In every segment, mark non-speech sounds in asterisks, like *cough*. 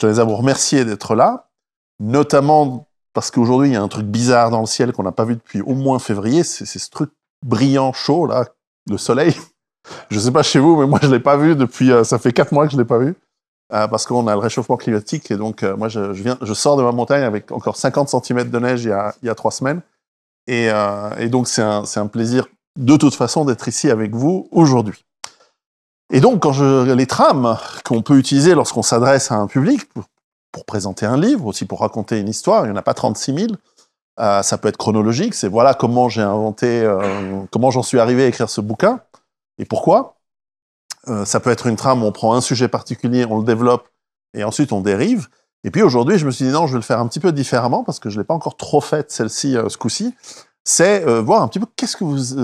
Je tenais à vous remercier d'être là, notamment parce qu'aujourd'hui, il y a un truc bizarre dans le ciel qu'on n'a pas vu depuis au moins février, c'est ce truc brillant, chaud, là, le soleil. *laughs* je ne sais pas chez vous, mais moi, je l'ai pas vu depuis, euh, ça fait quatre mois que je l'ai pas vu, euh, parce qu'on a le réchauffement climatique, et donc, euh, moi, je, viens, je sors de ma montagne avec encore 50 cm de neige il y a, trois semaines, et, donc, c'est un, un plaisir, de toute façon, d'être ici avec vous aujourd'hui. Et donc, quand je, les trames qu'on peut utiliser lorsqu'on s'adresse à un public pour, présenter un livre, aussi pour raconter une histoire, il n'y en a pas 36 000. Euh, ça peut être chronologique, c'est voilà comment j'ai inventé, euh, comment j'en suis arrivé à écrire ce bouquin et pourquoi. Euh, ça peut être une trame où on prend un sujet particulier, on le développe et ensuite on dérive. Et puis aujourd'hui, je me suis dit non, je vais le faire un petit peu différemment parce que je ne l'ai pas encore trop faite celle-ci ce coup-ci. C'est voir un petit peu qu'est-ce que vous,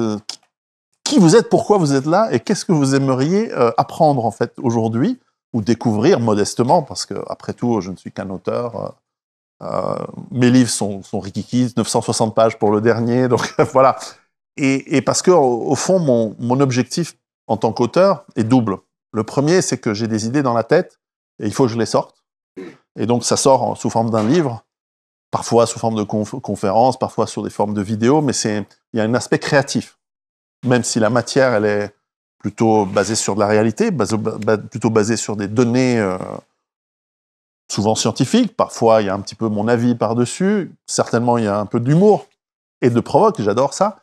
qui vous êtes, pourquoi vous êtes là et qu'est-ce que vous aimeriez euh, apprendre en fait aujourd'hui ou découvrir modestement, parce que après tout, je ne suis qu'un auteur. Euh, euh, mes livres sont, sont 960 pages pour le dernier, *laughs* donc voilà. Et, et, parce que au, fond, mon, mon, objectif en tant qu'auteur est double. Le premier, c'est que j'ai des idées dans la tête et il faut que je les sorte. Et donc, ça sort sous forme d'un livre, parfois sous forme de conférence, conférences, parfois sous des formes de vidéos, mais il y a un aspect créatif même si la matière, elle est plutôt basée sur de la réalité, plutôt basée sur des données euh, souvent scientifiques. Parfois, il y a un petit peu mon avis par-dessus. Certainement, il y a un peu d'humour et de provoque, j'adore ça.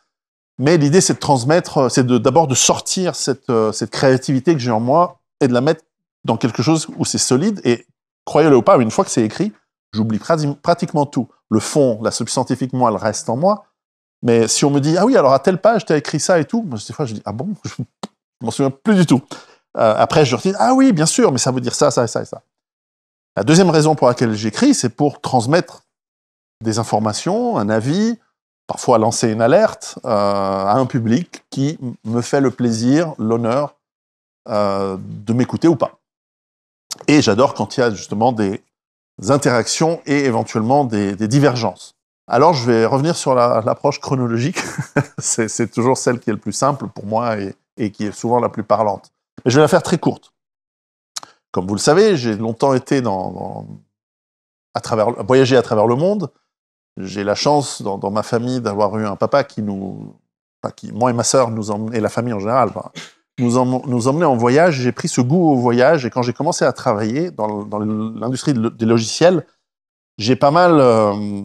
Mais l'idée, c'est de transmettre, euh, c'est d'abord de, sortir cette, euh, cette créativité que j'ai en moi et de la mettre dans quelque chose où c'est solide. Et croyez-le ou pas, une fois que c'est écrit, j'oublie pratiquement tout. Le fond, la sub scientifique, moi, elle reste en moi. Mais si on me dit, ah oui, alors à telle page, tu as écrit ça et tout, moi, des fois, je dis, ah bon, *laughs* je m'en souviens plus du tout. Euh, après, je dis, ah oui, bien sûr, mais ça veut dire ça, ça et ça et ça. La deuxième raison pour laquelle j'écris, c'est pour transmettre des informations, un avis, parfois lancer une alerte euh, à un public qui me fait le plaisir, l'honneur euh, de m'écouter ou pas. Et j'adore quand il y a justement des interactions et éventuellement des divergences. Alors, je vais revenir sur l'approche chronologique. *laughs* c'est toujours celle qui est le plus simple pour moi et, qui est souvent la plus parlante. Mais je vais la faire très courte. Comme vous le savez, j'ai longtemps été à travers, voyager à travers le monde. J'ai la chance dans, ma famille d'avoir eu un papa qui nous, qui, moi et ma sœur, nous emmenait, et la famille en général, nous, emmenait, nous emmenait en voyage. J'ai pris ce goût au voyage et quand j'ai commencé à travailler dans, l'industrie des logiciels, j'ai pas mal euh,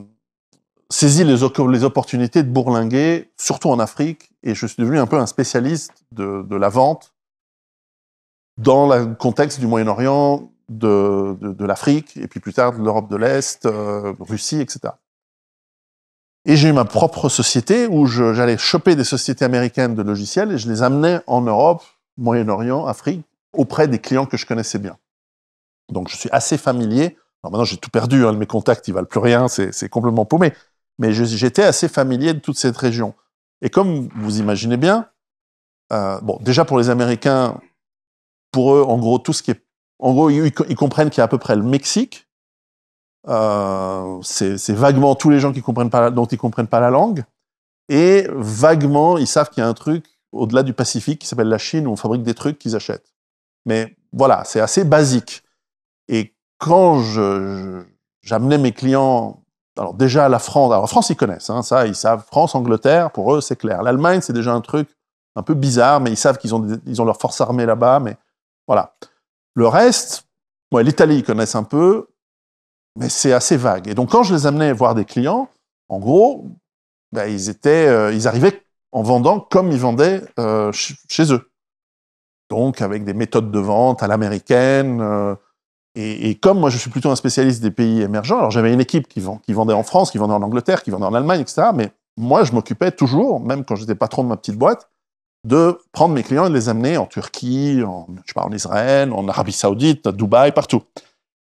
Saisis les, opportunités de bourlinguer, surtout en Afrique, et je suis devenu un peu un spécialiste de, la vente dans le contexte du Moyen-Orient, de, l'Afrique, et puis plus tard de l'Europe de l'Est, euh, Russie, etc. Et j'ai eu ma propre société où j'allais choper des sociétés américaines de logiciels et je les amenais en Europe, Moyen-Orient, Afrique, auprès des clients que je connaissais bien. Donc je suis assez familier. maintenant j'ai tout perdu, hein, mes contacts ils valent plus rien, c'est complètement paumé mais j'étais assez familier de toute cette région. Et comme vous imaginez bien, euh, bon, déjà pour les Américains, pour eux, en gros, tout ce qui est, en gros, ils, comprennent qu'il y a à peu près le Mexique. Euh, c'est vaguement tous les gens qui comprennent pas, dont ils comprennent pas la langue, et vaguement ils savent qu'il y a un truc au-delà du Pacifique qui s'appelle la Chine où on fabrique des trucs qu'ils achètent. Mais voilà, c'est assez basique. Et quand j'amenais mes clients alors déjà, la France, alors France, ils connaissent, hein, ça, ils savent. France, Angleterre, pour eux, c'est clair. L'Allemagne, c'est déjà un truc un peu bizarre, mais ils savent qu'ils ont, ils ont leurs forces armées là-bas, mais voilà. Le reste, ouais, l'Italie, ils connaissent un peu, mais c'est assez vague. Et donc, quand je les amenais voir des clients, en gros, ben, ils, étaient, euh, ils arrivaient en vendant comme ils vendaient euh, chez eux. Donc, avec des méthodes de vente à l'américaine, euh, et, comme moi, je suis plutôt un spécialiste des pays émergents, alors j'avais une équipe qui, vendait en France, qui vendait en Angleterre, qui vendait en Allemagne, etc. Mais moi, je m'occupais toujours, même quand j'étais patron de ma petite boîte, de prendre mes clients et de les amener en Turquie, en, je en Israël, en Arabie Saoudite, à Dubaï, partout.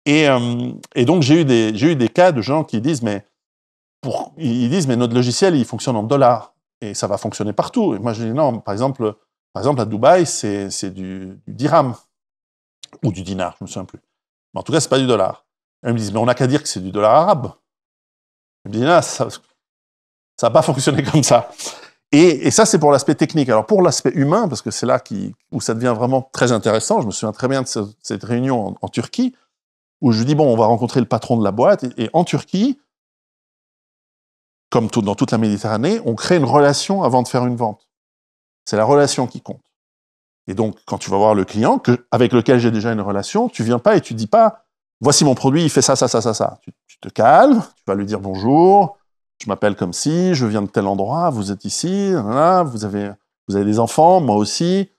Et, euh, donc, j'ai eu, des, eu des cas de gens qui disent, mais pour, ils disent, mais notre logiciel, il fonctionne en dollars et ça va fonctionner partout. Et moi, je dis, non, par exemple, par exemple à Dubaï, c'est, du, du dirham ou du dinar, je ne me souviens plus en tout cas, c'est pas du dollar. ils me disent, mais on n'a qu'à dire que c'est du dollar arabe. Je me dis, non, ah, ça n'a pas fonctionné comme ça. Et, ça, c'est pour l'aspect technique. Alors pour l'aspect humain, parce que c'est là où ça devient vraiment très intéressant, je me souviens très bien de cette, réunion en, Turquie, où je dis, bon, on va rencontrer le patron de la boîte. Et, en Turquie, comme dans toute la Méditerranée, on crée une relation avant de faire une vente. C'est la relation qui compte. Et donc, quand tu vas voir le client avec lequel j'ai déjà une relation, tu viens pas et tu dis pas, voici mon produit, il fait ça, ça, ça, ça, ça. Tu, te calmes, tu vas lui dire bonjour, je m'appelle comme si, je viens de tel endroit, vous êtes ici, vous avez, vous avez des enfants, moi aussi.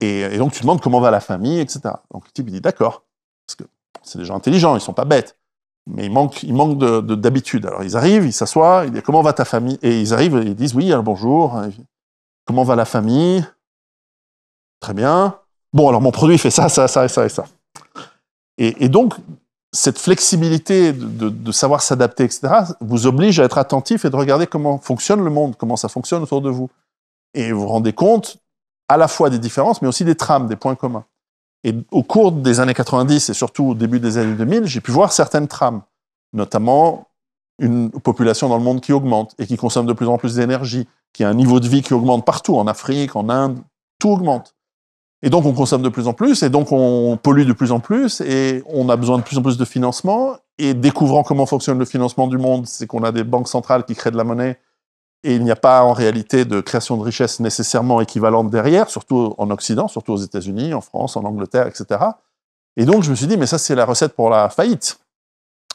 Et, donc, tu demandes comment va la famille, etc. Donc, le type, il dit d'accord. Parce que c'est des gens intelligents, ils sont pas bêtes. Mais ils manquent, ils manquent d'habitude. Alors, ils arrivent, ils s'assoient, ils disent comment va ta famille Et ils arrivent et ils disent oui, alors, bonjour, comment va la famille Très bien. Bon, alors mon produit fait ça, ça, ça et ça et ça. Et, donc, cette flexibilité de, de savoir s'adapter, etc., vous oblige à être attentif et de regarder comment fonctionne le monde, comment ça fonctionne autour de vous. Et vous vous rendez compte à la fois des différences, mais aussi des trames, des points communs. Et au cours des années 90 et surtout au début des années 2000, j'ai pu voir certaines trames, notamment une population dans le monde qui augmente et qui consomme de plus en plus d'énergie, qui a un niveau de vie qui augmente partout, en Afrique, en Inde, tout augmente. Et donc on consomme de plus en plus, et donc on pollue de plus en plus, et on a besoin de plus en plus de financement. Et découvrant comment fonctionne le financement du monde, c'est qu'on a des banques centrales qui créent de la monnaie, et il n'y a pas en réalité de création de richesse nécessairement équivalente derrière, surtout en Occident, surtout aux États-Unis, en France, en Angleterre, etc. Et donc je me suis dit, mais ça c'est la recette pour la faillite.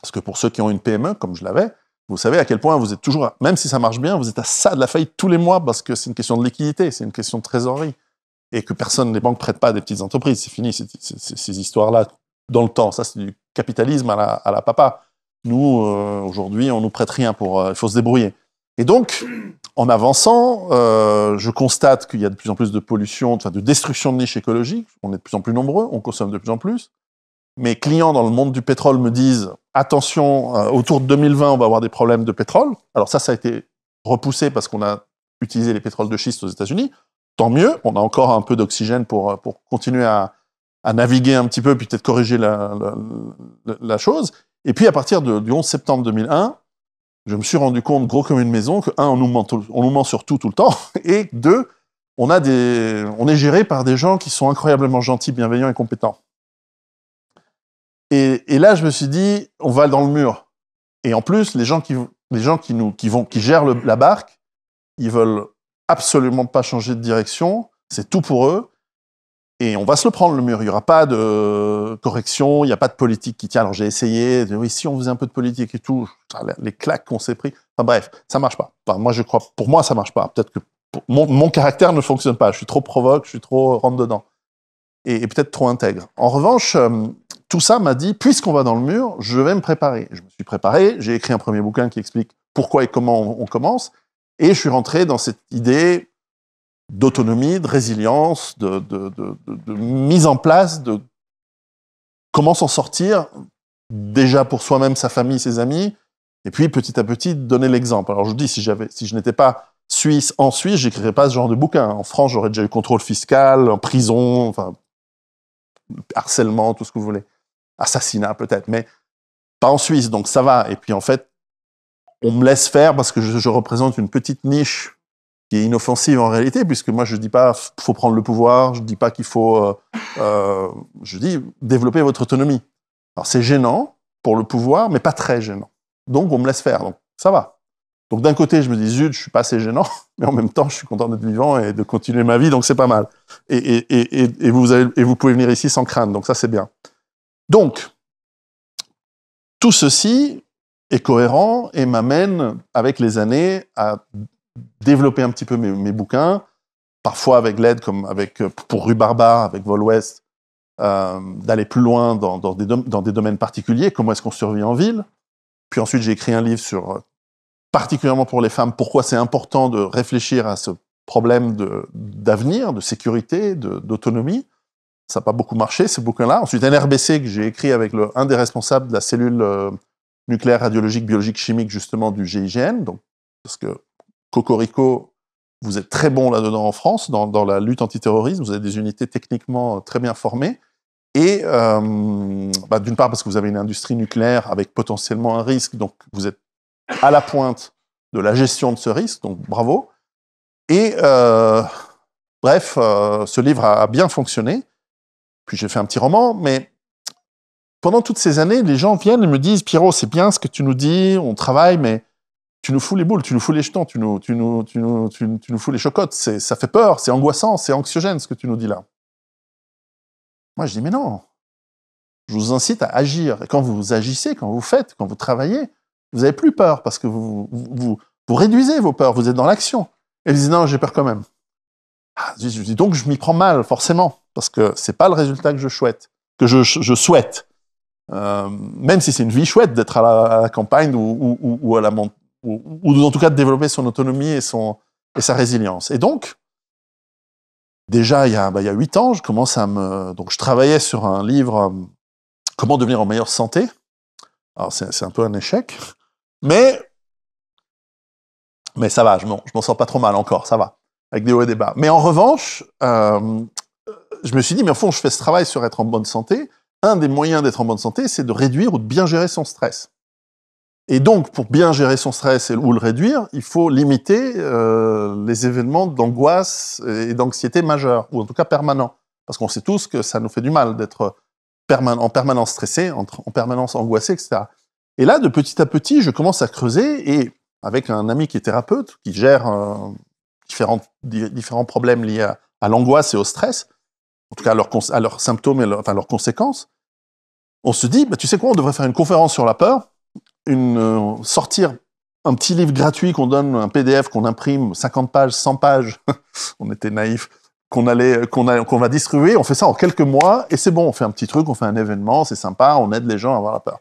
Parce que pour ceux qui ont une PME, comme je l'avais, vous savez à quel point vous êtes toujours, même si ça marche bien, vous êtes à ça de la faillite tous les mois, parce que c'est une question de liquidité, c'est une question de trésorerie et que personne, les banques prêtent pas à des petites entreprises. C'est fini ces histoires-là dans le temps. Ça, c'est du capitalisme à la, papa. Nous, euh, aujourd'hui, on nous prête rien pour. Euh, il faut se débrouiller. Et donc, en avançant, euh, je constate qu'il y a de plus en plus de pollution, de destruction de niches écologiques. On est de plus en plus nombreux, on consomme de plus en plus. Mes clients dans le monde du pétrole me disent attention, autour de 2020, on va avoir des problèmes de pétrole. Alors ça, ça a été repoussé parce qu'on a utilisé les pétroles de schiste aux États-Unis tant mieux. On a encore un peu d'oxygène pour, euh, pour continuer à, naviguer un petit peu, puis peut-être corriger la, chose. Et puis, à partir du 11 septembre 2001, je me suis rendu compte, gros comme une maison, que, un, on nous ment, on nous sur tout, tout le temps, *laughs* et deux, on, a des, on est géré par des gens qui sont incroyablement gentils, bienveillants et compétents. Et, là, je me suis dit, on va dans le mur. Et en plus, les gens qui, les gens qui, nous, qui, vont, qui gèrent la barque, ils veulent absolument pas changer de direction, c'est tout pour eux, et on va se le prendre le mur. Il n'y aura pas de correction, il n'y a pas de politique qui tient. Alors j'ai essayé, oui, si on faisait un peu de politique et tout, les claques qu'on s'est pris. Enfin bref, ça marche pas. moi je crois, pour moi ça marche pas. Peut-être que mon, caractère ne fonctionne pas. Je suis trop provoque, je suis trop rentre dedans et, peut-être trop intègre. En revanche, euh, tout ça m'a dit, puisqu'on va dans le mur, je vais me préparer. Je me suis préparé, j'ai écrit un premier bouquin qui explique pourquoi et comment on commence. Et je suis rentré dans cette idée d'autonomie, de résilience, de, mise en place de comment s'en sortir, déjà pour soi-même, sa famille, ses amis, et puis petit à petit donner l'exemple. Alors je dis, si, j'avais, si je n'étais pas suisse en Suisse, j'écrirais pas ce genre de bouquin. En France, j'aurais déjà eu contrôle fiscal, en prison, enfin, harcèlement, tout ce que vous voulez. Assassinat peut-être, mais pas en Suisse, donc ça va. Et puis en fait, on me laisse faire parce que je, représente une petite niche qui est inoffensive en réalité, puisque moi je dis pas qu'il faut prendre le pouvoir, je ne dis pas qu'il faut, euh, euh, je dis développer votre autonomie. Alors c'est gênant pour le pouvoir, mais pas très gênant. Donc on me laisse faire, donc ça va. Donc d'un côté je me dis zut, je suis pas assez gênant, *laughs* mais en même temps je suis content d'être vivant et de continuer ma vie, donc c'est pas mal. Et, vous et vous pouvez venir ici sans crainte, donc ça c'est bien. Donc tout ceci cohérent et m'amène, avec les années, à développer un petit peu mes, bouquins, parfois avec l'aide, comme avec, pour Rue Barbare, avec Vol West, euh, d'aller plus loin dans, dans, des dans, des domaines particuliers, comment est-ce qu'on survit en ville. Puis ensuite, j'ai écrit un livre sur, euh, particulièrement pour les femmes, pourquoi c'est important de réfléchir à ce problème d'avenir, de, sécurité, d'autonomie. Ça n'a pas beaucoup marché, ce bouquin-là. Ensuite, NRBC, que j'ai écrit avec le, un des responsables de la cellule euh, nucléaire, radiologique, biologique, chimique, justement, du GIGN. Donc, parce que Cocorico, vous êtes très bon là-dedans en France, dans, dans, la lutte antiterrorisme, vous avez des unités techniquement euh, très bien formées. Et euh, bah, d'une part, parce que vous avez une industrie nucléaire avec potentiellement un risque, donc vous êtes à la pointe de la gestion de ce risque, donc bravo. Et euh, bref, ce livre a, bien fonctionné. Puis j'ai fait un petit roman, mais pendant toutes ces années, les gens viennent et me disent Pierrot, c'est bien ce que tu nous dis, on travaille, mais tu nous fous les boules, tu nous fous les jetons, tu nous, tu fous les chocottes, ça fait peur, c'est angoissant, c'est anxiogène ce que tu nous dis là. Moi, je dis Mais non, je vous incite à agir. Et quand vous agissez, quand vous faites, quand vous travaillez, vous n'avez plus peur parce que vous, réduisez vos peurs, vous êtes dans l'action. Et vous Non, j'ai peur quand même. Ah, je dis, donc, je m'y prends mal, forcément, parce que ce n'est pas le résultat que je souhaite. Que je souhaite. Euh, même si c'est une vie chouette d'être à, la campagne ou, ou, à la ou, en tout cas de développer son autonomie et, et sa résilience. Et donc, déjà bah, il y a huit ans, je commence à me donc je travaillais sur un livre euh, comment devenir en meilleure santé. Alors c'est un peu un échec, mais mais ça va, je m'en sors pas trop mal encore, ça va avec des hauts et des bas. Mais en revanche, euh, je me suis dit mais en fond je fais ce travail sur être en bonne santé un des moyens d'être en bonne santé, c'est de réduire ou de bien gérer son stress. Et donc, pour bien gérer son stress ou le réduire, il faut limiter euh, les événements d'angoisse et d'anxiété majeurs, ou en tout cas permanents. Parce qu'on sait tous que ça nous fait du mal d'être euh, en permanence stressé, en, permanence angoissé, etc. Et là, de petit à petit, je commence à creuser, et avec un ami qui est thérapeute, qui gère euh, différents, problèmes liés à, l'angoisse et au stress, en tout cas à, leurs symptômes et à leurs conséquences, on se dit, bah, tu sais quoi, on devrait faire une conférence sur la peur, une, euh, sortir un petit livre gratuit qu'on donne, un PDF qu'on imprime, 50 pages, 100 pages, *laughs* on était naïfs, qu'on allait, euh, va distribuer, on fait ça en quelques mois, et c'est bon, on fait un petit truc, on fait un événement, c'est sympa, on aide les gens à avoir la peur.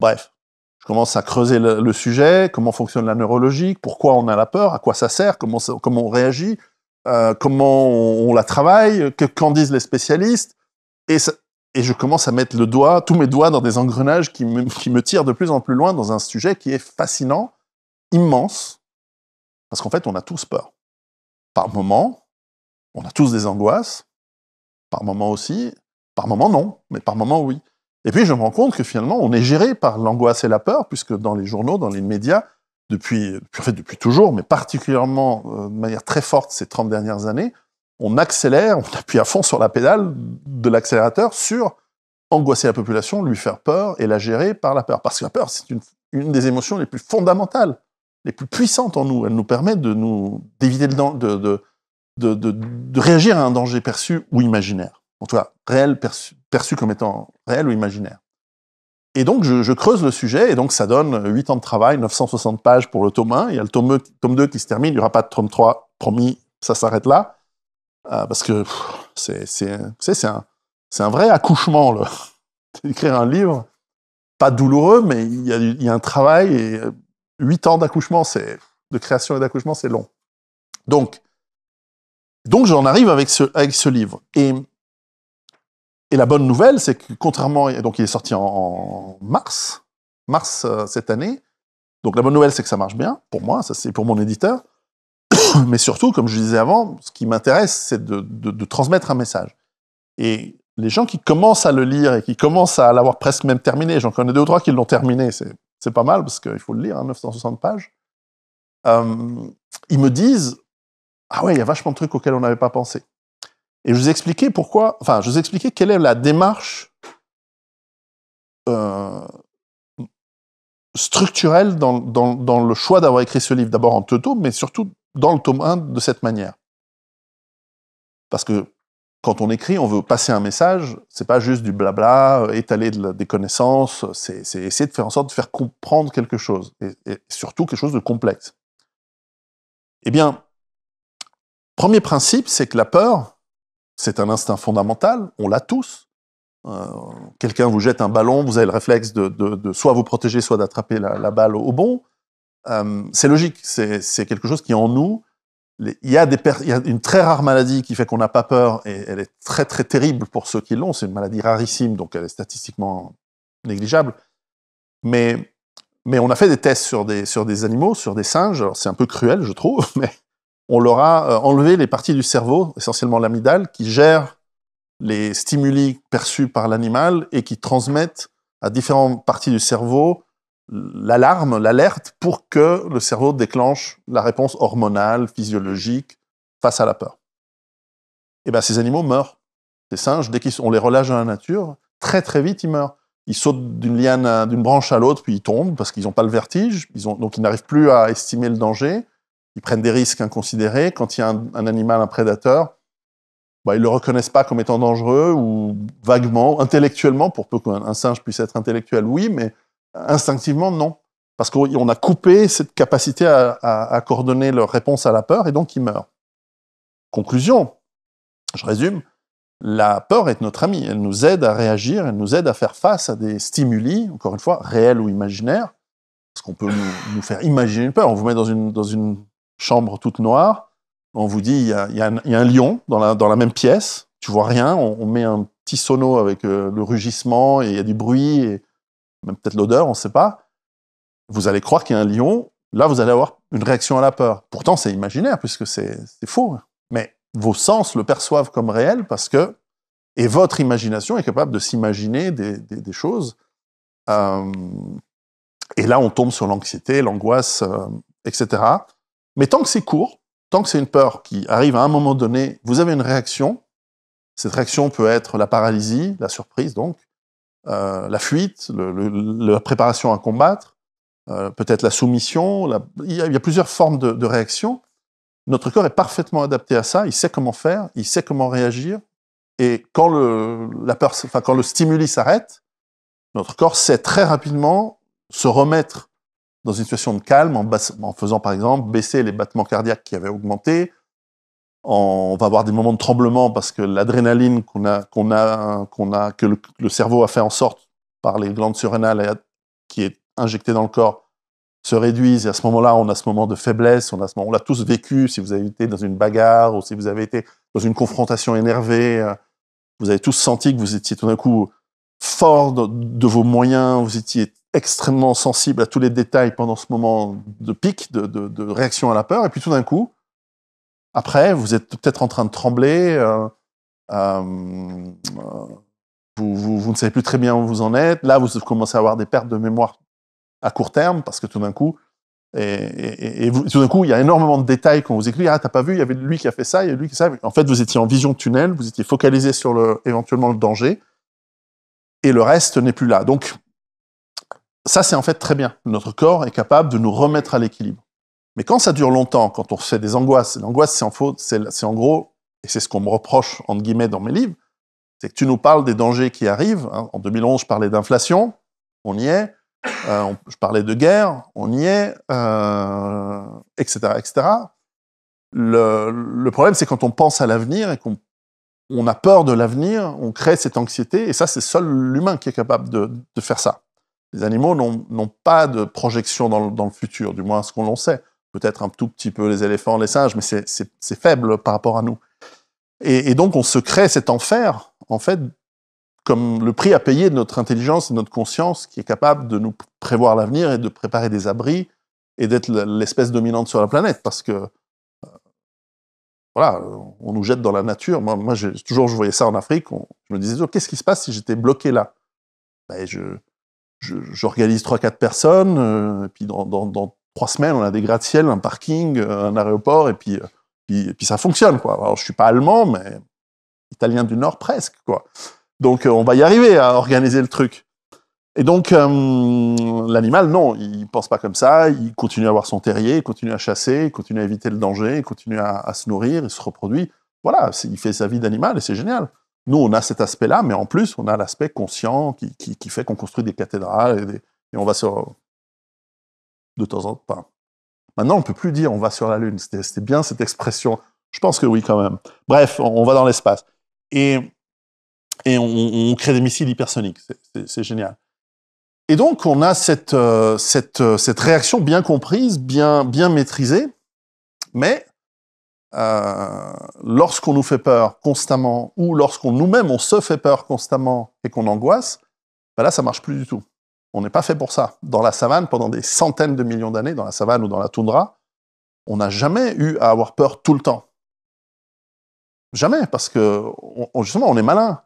Bref, je commence à creuser le, sujet, comment fonctionne la neurologie, pourquoi on a la peur, à quoi ça sert, comment, on réagit, euh, comment on, la travaille, que qu'en disent les spécialistes, et et je commence à mettre le doigt, tous mes doigts dans des engrenages qui me, tirent de plus en plus loin dans un sujet qui est fascinant, immense, parce qu'en fait, on a tous peur. Par moment, on a tous des angoisses, par moment aussi, par moment non, mais par moment oui. Et puis je me rends compte que finalement, on est géré par l'angoisse et la peur, puisque dans les journaux, dans les médias, depuis, depuis toujours, mais particulièrement euh, de manière très forte ces 30 dernières années, on accélère, on appuie à fond sur la pédale de l'accélérateur sur angoisser la population, lui faire peur et la gérer par la peur. Parce que la peur, c'est une, des émotions les plus fondamentales, les plus puissantes en nous. Elle nous permet de nous d'éviter de, réagir à un danger perçu ou imaginaire. En tout cas, réel, perçu, comme étant réel ou imaginaire. Et donc, je, creuse le sujet, et donc ça donne 8 ans de travail, 960 pages pour le tome 1. Il y a le tome, tome 2 qui se termine, il n'y aura pas de tome 3, promis, ça s'arrête là. Ah, parce que c'est un, un vrai accouchement, là. *laughs* Écrire un livre, pas douloureux, mais il y a, y a, un travail et euh, huit ans d'accouchement, c'est de création et d'accouchement, c'est long. Donc, donc j'en arrive avec ce, avec ce livre. Et, et la bonne nouvelle, c'est que contrairement, donc il est sorti en, mars, mars euh, cette année. Donc la bonne nouvelle, c'est que ça marche bien pour moi, ça c'est pour mon éditeur. *coughs* mais surtout, comme je disais avant, ce qui m'intéresse, c'est de, transmettre un message. Et les gens qui commencent à le lire et qui commencent à l'avoir presque même terminé, j'en connais deux ou trois qui l'ont terminé, c'est pas mal parce qu'il faut le lire, 960 hein, pages, euh, ils me disent Ah ouais, il y a vachement de trucs auxquels on n'avait pas pensé. Et je vous expliquais pourquoi, enfin, je vous expliquais quelle est la démarche euh, structurelle dans, dans, dans, le choix d'avoir écrit ce livre, d'abord en teuto, mais surtout dans le tome 1 de cette manière. Parce que quand on écrit, on veut passer un message, c'est pas juste du blabla, euh, étaler des connaissances, c'est essayer de faire en sorte de faire comprendre quelque chose, et, surtout quelque chose de complexe. Eh bien, premier principe, c'est que la peur, c'est un instinct fondamental, on l'a tous. Euh, quelqu'un vous jette un ballon, vous avez le réflexe de, soit vous protéger, soit d'attraper la, balle au bon. Euh, c'est logique, c'est quelque chose qui en nous, il y, a une très rare maladie qui fait qu'on n'a pas peur et elle est très très terrible pour ceux qui l'ont. C'est une maladie rarissime, donc elle est statistiquement négligeable. Mais, on a fait des tests sur des, sur des animaux, sur des singes. C'est un peu cruel, je trouve, *laughs* mais on leur a euh, enlevé les parties du cerveau, essentiellement l'amidale, qui gèrent les stimuli perçus par l'animal et qui transmettent à différentes parties du cerveau l'alarme, l'alerte, pour que le cerveau déclenche la réponse hormonale, physiologique, face à la peur. Et eh bien, ces animaux meurent. Ces singes, dès qu'on les relâche dans la nature, très très vite, ils meurent. Ils sautent d'une liane, d'une branche à l'autre, puis ils tombent parce qu'ils n'ont pas le vertige. Ils donc, ils n'arrivent plus à estimer le danger. Ils prennent des risques inconsidérés. Quand il y a un, animal, un prédateur, bah, ils ne le reconnaissent pas comme étant dangereux ou vaguement, intellectuellement, pour peu qu'un singe puisse être intellectuel, oui, mais Instinctivement, non. Parce qu'on a coupé cette capacité à, coordonner leur réponse à la peur et donc ils meurent. Conclusion, je résume, la peur est notre amie. Elle nous aide à réagir, elle nous aide à faire face à des stimuli, encore une fois, réels ou imaginaires. Parce qu'on peut nous, faire imaginer une peur. On vous met dans une, chambre toute noire, on vous dit il y a, un, lion dans la, même pièce, tu vois rien, on, met un petit sono avec euh, le rugissement et il y a du bruit même peut-être l'odeur, on ne sait pas, vous allez croire qu'il y a un lion, là vous allez avoir une réaction à la peur. Pourtant c'est imaginaire puisque c'est faux, mais vos sens le perçoivent comme réel parce que, et votre imagination est capable de s'imaginer des, choses. Euh, et là on tombe sur l'anxiété, l'angoisse, euh, etc. Mais tant que c'est court, tant que c'est une peur qui arrive à un moment donné, vous avez une réaction. Cette réaction peut être la paralysie, la surprise donc, euh, la fuite, la préparation à combattre, euh, peut-être la soumission. Il, y a, plusieurs formes de, réaction. Notre corps est parfaitement adapté à ça. Il sait comment faire, il sait comment réagir. Et quand le, stimuli s'arrête, notre corps sait très rapidement se remettre dans une situation de calme en faisant par exemple baisser les battements cardiaques qui avaient augmenté, on va avoir des moments de tremblement parce que l'adrénaline qu'on a, que le, cerveau a fait en sorte par les glandes surrénales qui est injectée dans le corps se réduisent. Et à ce moment-là, on a ce moment de faiblesse. On a on l'a tous vécu. Si vous avez été dans une bagarre ou si vous avez été dans une confrontation énervée, euh, vous avez tous senti que vous étiez tout d'un coup fort de, vos moyens. Vous étiez extrêmement sensible à tous les détails pendant ce moment de pic, de réaction à la peur. Et puis tout d'un coup, après, vous êtes peut-être en train de trembler, euh, euh, vous, ne savez plus très bien où vous en êtes. Là, vous commencez à avoir des pertes de mémoire à court terme parce que tout d'un coup, tout d'un coup, il y a énormément de détails qu'on vous écrit. Ah, t'as pas vu, il y avait lui qui a fait ça, il y a lui qui a ça. En fait, vous étiez en vision tunnel, vous étiez focalisé sur le, éventuellement le danger, et le reste n'est plus là. Donc, ça, c'est en fait très bien. Notre corps est capable de nous remettre à l'équilibre. Mais quand ça dure longtemps, quand on fait des angoisses, l'angoisse, c'est en, faute, c'est, en gros, et c'est ce qu'on me reproche, entre guillemets, dans mes livres, c'est que tu nous parles des dangers qui arrivent. Hein. En 2011, je parlais d'inflation, on y est. Euh, je parlais de guerre, on y est, etc., euh, etc. Le, problème, c'est quand on pense à l'avenir et qu'on on a peur de l'avenir, on crée cette anxiété, et ça, c'est seul l'humain qui est capable de, faire ça. Les animaux n'ont pas de projection dans le, dans le futur, du moins ce qu'on l'on sait peut-être un tout petit peu les éléphants, les singes, mais c'est faible par rapport à nous. Et, donc on se crée cet enfer, en fait, comme le prix à payer de notre intelligence et de notre conscience qui est capable de nous prévoir l'avenir et de préparer des abris et d'être l'espèce dominante sur la planète, parce que euh, voilà, on nous jette dans la nature. Moi, toujours, je voyais ça en Afrique. je me disais oh, qu'est-ce qui se passe si j'étais bloqué là ben, je, j'organise 3-4 personnes, euh, et puis dans, dans, dans trois semaines, on a des gratte-ciels, un parking, euh, un aéroport, et puis, euh, puis, puis ça fonctionne. Quoi. Alors, je ne suis pas allemand, mais italien du Nord presque. Quoi. Donc, euh, on va y arriver à organiser le truc. Et donc, l'animal, non, il pense pas comme ça, il continue à avoir son terrier, il continue à chasser, il continue à éviter le danger, il continue à, se nourrir, il se reproduit. Voilà, il fait sa vie d'animal et c'est génial. Nous, on a cet aspect-là, mais en plus, on a l'aspect conscient qui, qui, fait qu'on construit des cathédrales et on va se de temps en temps. Maintenant, on ne peut plus dire on va sur la Lune. C'était bien cette expression. Je pense que oui, quand même. Bref, on, va dans l'espace. Et, on, crée des missiles hypersoniques. C'est génial. Et donc, on a cette, euh, euh, réaction bien comprise, bien, maîtrisée. Mais euh, lorsqu'on nous fait peur constamment, ou lorsqu'on nous-mêmes, on se fait peur constamment et qu'on angoisse, ben là, ça marche plus du tout. On n'est pas fait pour ça. Dans la savane, pendant des centaines de millions d'années, dans la savane ou dans la toundra, on n'a jamais eu à avoir peur tout le temps. Jamais, parce que justement, on est malin.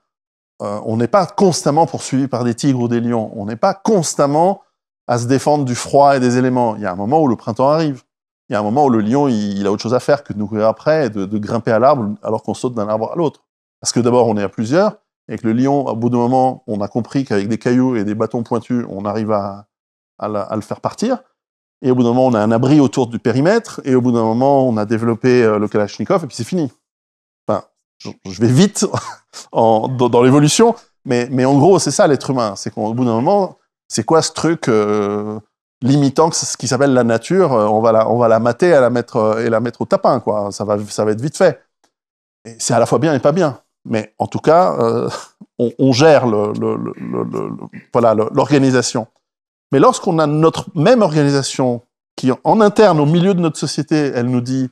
Euh, on n'est pas constamment poursuivi par des tigres ou des lions. On n'est pas constamment à se défendre du froid et des éléments. Il y a un moment où le printemps arrive. Il y a un moment où le lion, il, a autre chose à faire que de nous après et de grimper à l'arbre alors qu'on saute d'un arbre à l'autre. Parce que d'abord, on est à plusieurs et que le lion, au bout d'un moment, on a compris qu'avec des cailloux et des bâtons pointus, on arrive à, le faire partir. Et au bout d'un moment, on a un abri autour du périmètre. Et au bout d'un moment, on a développé euh, le Kalachnikov. Et puis c'est fini. Enfin, je vais vite *laughs* dans, l'évolution. Mais, mais, en gros, c'est ça l'être humain. C'est qu'au bout d'un moment, c'est quoi ce truc euh, limitant ce qui s'appelle la nature euh, on va la, on va la mater à la mettre, et la mettre au tapin. Quoi. Ça, va, ça va être vite fait. Et c'est à la fois bien et pas bien. Mais en tout cas, euh, on, gère l'organisation. Le, Mais lorsqu'on a notre même organisation qui, en interne, au milieu de notre société, elle nous dit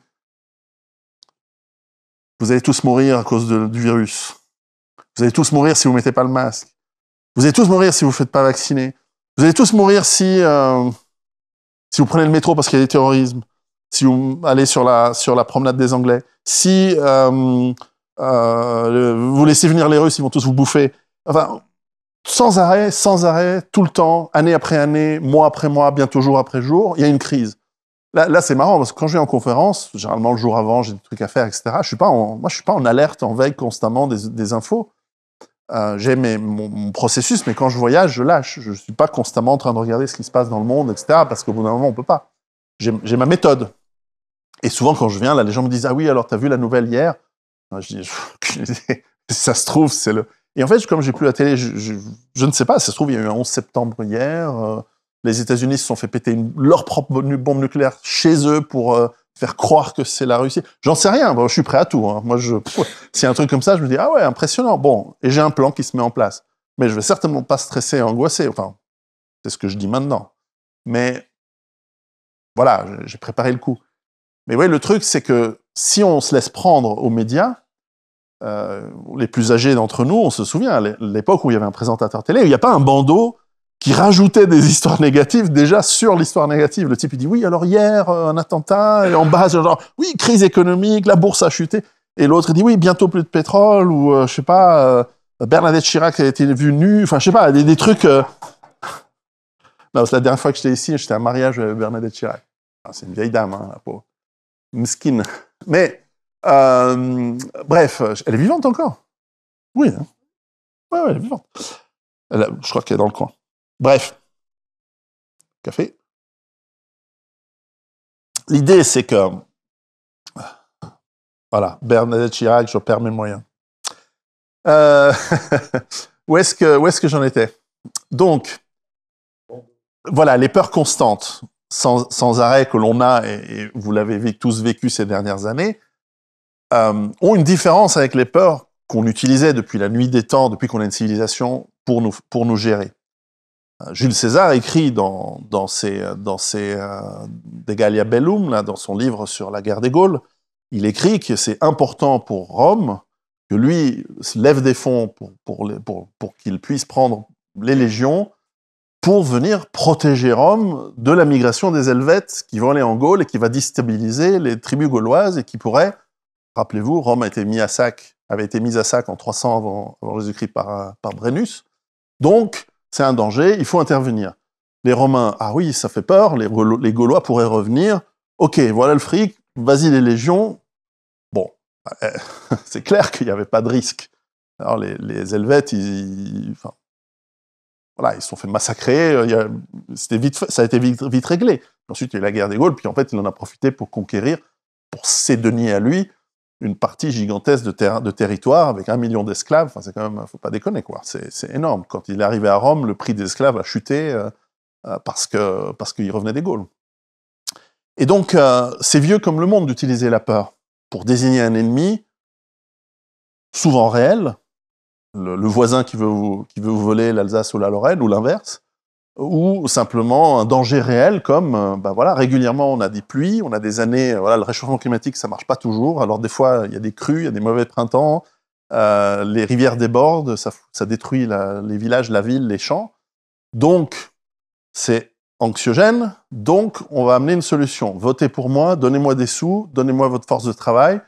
vous allez tous mourir à cause du virus. Vous allez tous mourir si vous mettez pas le masque. Vous allez tous mourir si vous ne faites pas vacciner. Vous allez tous mourir si euh, si vous prenez le métro parce qu'il y a des terrorismes. Si vous allez sur la sur la promenade des Anglais. Si euh, euh, vous laissez venir les Russes, ils vont tous vous bouffer. Enfin, sans arrêt, sans arrêt, tout le temps, année après année, mois après mois, bientôt jour après jour, il y a une crise. Là, c'est marrant parce que quand je vais en conférence, généralement le jour avant, j'ai des trucs à faire, etc. Je suis moi, je suis pas en alerte, en veille constamment des, infos. Euh, j'ai mon, processus, mais quand je voyage, je lâche. Je ne suis pas constamment en train de regarder ce qui se passe dans le monde, etc. Parce qu'au bout d'un moment, on peut pas. J'ai ma méthode. Et souvent, quand je viens, là, les gens me disent Ah oui, alors tu as vu la nouvelle hier je dis, *laughs* ça se trouve, c'est le. Et en fait, comme j'ai plus la télé, je, ne sais pas, ça se trouve, il y a eu un 11 septembre hier. Euh, les États-Unis se sont fait péter leur propre bombe nucléaire chez eux pour euh, faire croire que c'est la Russie. J'en sais rien, bon, je suis prêt à tout. Hein. Moi, je, C'est un truc comme ça, je me dis, ah ouais, impressionnant. Bon, et j'ai un plan qui se met en place. Mais je vais certainement pas stresser et angoisser. Enfin, c'est ce que je dis maintenant. Mais voilà, j'ai préparé le coup. Mais oui, le truc, c'est que si on se laisse prendre aux médias, euh, les plus âgés d'entre nous, on se souvient, à l'époque où il y avait un présentateur télé, il n'y a pas un bandeau qui rajoutait des *laughs* histoires négatives déjà sur l'histoire négative. Le type, il dit oui, alors hier, euh, un attentat, et en bas, genre, oui, crise économique, la bourse a chuté. Et l'autre dit oui, bientôt plus de pétrole, ou je euh, je sais pas, Bernadette Chirac a été vue nue, enfin, je sais pas, des, des trucs. Non, c'est la dernière fois que j'étais ici, j'étais à un mariage avec Bernadette Chirac. Ah, c'est une vieille dame, hein, la pauvre. Mais, euh, bref, elle est vivante encore. Oui. Hein. elle est vivante. je crois qu'elle est dans le coin. Bref. Café. L'idée, c'est que. Voilà, Bernadette Chirac, je perds mes moyens. Euh, *laughs* où est-ce que j'en étais Donc, voilà, les peurs constantes sans, arrêt que l'on a, et, vous l'avez tous vécu ces dernières années, euh, ont une différence avec les peurs qu'on utilisait depuis la nuit des temps, depuis qu'on a une civilisation, pour nous, gérer. Euh, Jules César écrit dans, dans ses, dans euh, Gallia Bellum, dans son livre sur la guerre des Gaules, il écrit que c'est important pour Rome que lui lève des fonds pour qu'il puisse prendre les légions pour venir protéger Rome de la migration des Helvètes qui vont aller en Gaule et qui va déstabiliser les tribus gauloises et qui pourrait, rappelez-vous, Rome a été mis à sac, avait été mise à sac en 300 avant, Jésus-Christ par, par Brennus. Donc, c'est un danger, il faut intervenir. Les Romains, ah oui, ça fait peur, les, Gaulois pourraient revenir. Ok, voilà le fric, vas-y les légions. Bon, *laughs* c'est clair qu'il n'y avait pas de risque. Alors les, Helvètes, ils, voilà, ils se sont fait massacrer. Euh, vite, ça a été vite, réglé. Ensuite, il y a eu la guerre des Gaules, puis en fait, il en a profité pour conquérir, pour s'édonner à lui, une partie gigantesque de, territoire avec un million d'esclaves. Enfin, c'est quand même, faut pas déconner, quoi. C'est énorme. Quand il est arrivé à Rome, le prix des esclaves a chuté euh, euh, parce que qu'il revenait des Gaules. Et donc, c'est vieux comme le monde d'utiliser la peur pour désigner un ennemi, souvent réel, le, voisin qui veut vous, qui veut vous voler l'Alsace ou la Lorraine ou l'inverse, ou simplement un danger réel comme, euh, bah voilà, régulièrement on a des pluies, on a des années, euh, voilà, le réchauffement climatique ça marche pas toujours, alors des fois il y a des crues, il y a des mauvais printemps, euh, les rivières débordent, ça, ça détruit les villages, la ville, les champs, donc c'est anxiogène, donc on va amener une solution. Votez pour moi, donnez-moi des sous, donnez-moi votre force de travail,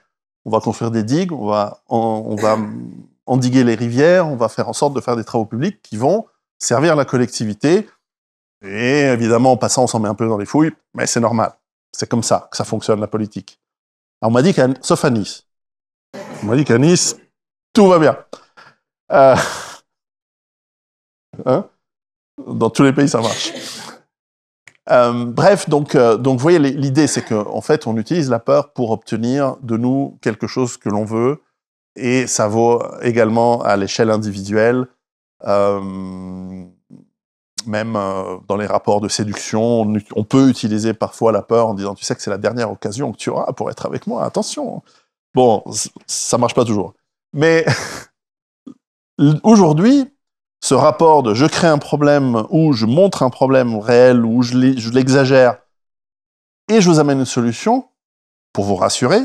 on va construire des digues, on va, on va endiguer les rivières, on va faire en sorte de faire des travaux publics qui vont servir la collectivité. Et évidemment, en passant, on s'en met un peu dans les fouilles, mais c'est normal. C'est comme ça que ça fonctionne, la politique. on m'a dit qu'à, Nice. On m'a dit tout va bien. Euh, hein? dans tous les pays, ça marche. Euh, bref, donc, euh, donc, vous voyez, l'idée, c'est qu'en fait, on utilise la peur pour obtenir de nous quelque chose que l'on veut, et ça vaut également à l'échelle individuelle, euh, même euh, dans les rapports de séduction, on, peut utiliser parfois la peur en disant tu sais que c'est la dernière occasion que tu auras pour être avec moi, attention. Bon, ça marche pas toujours. Mais *laughs* aujourd'hui, ce rapport de je crée un problème ou je montre un problème réel ou je l'exagère et je vous amène une solution pour vous rassurer,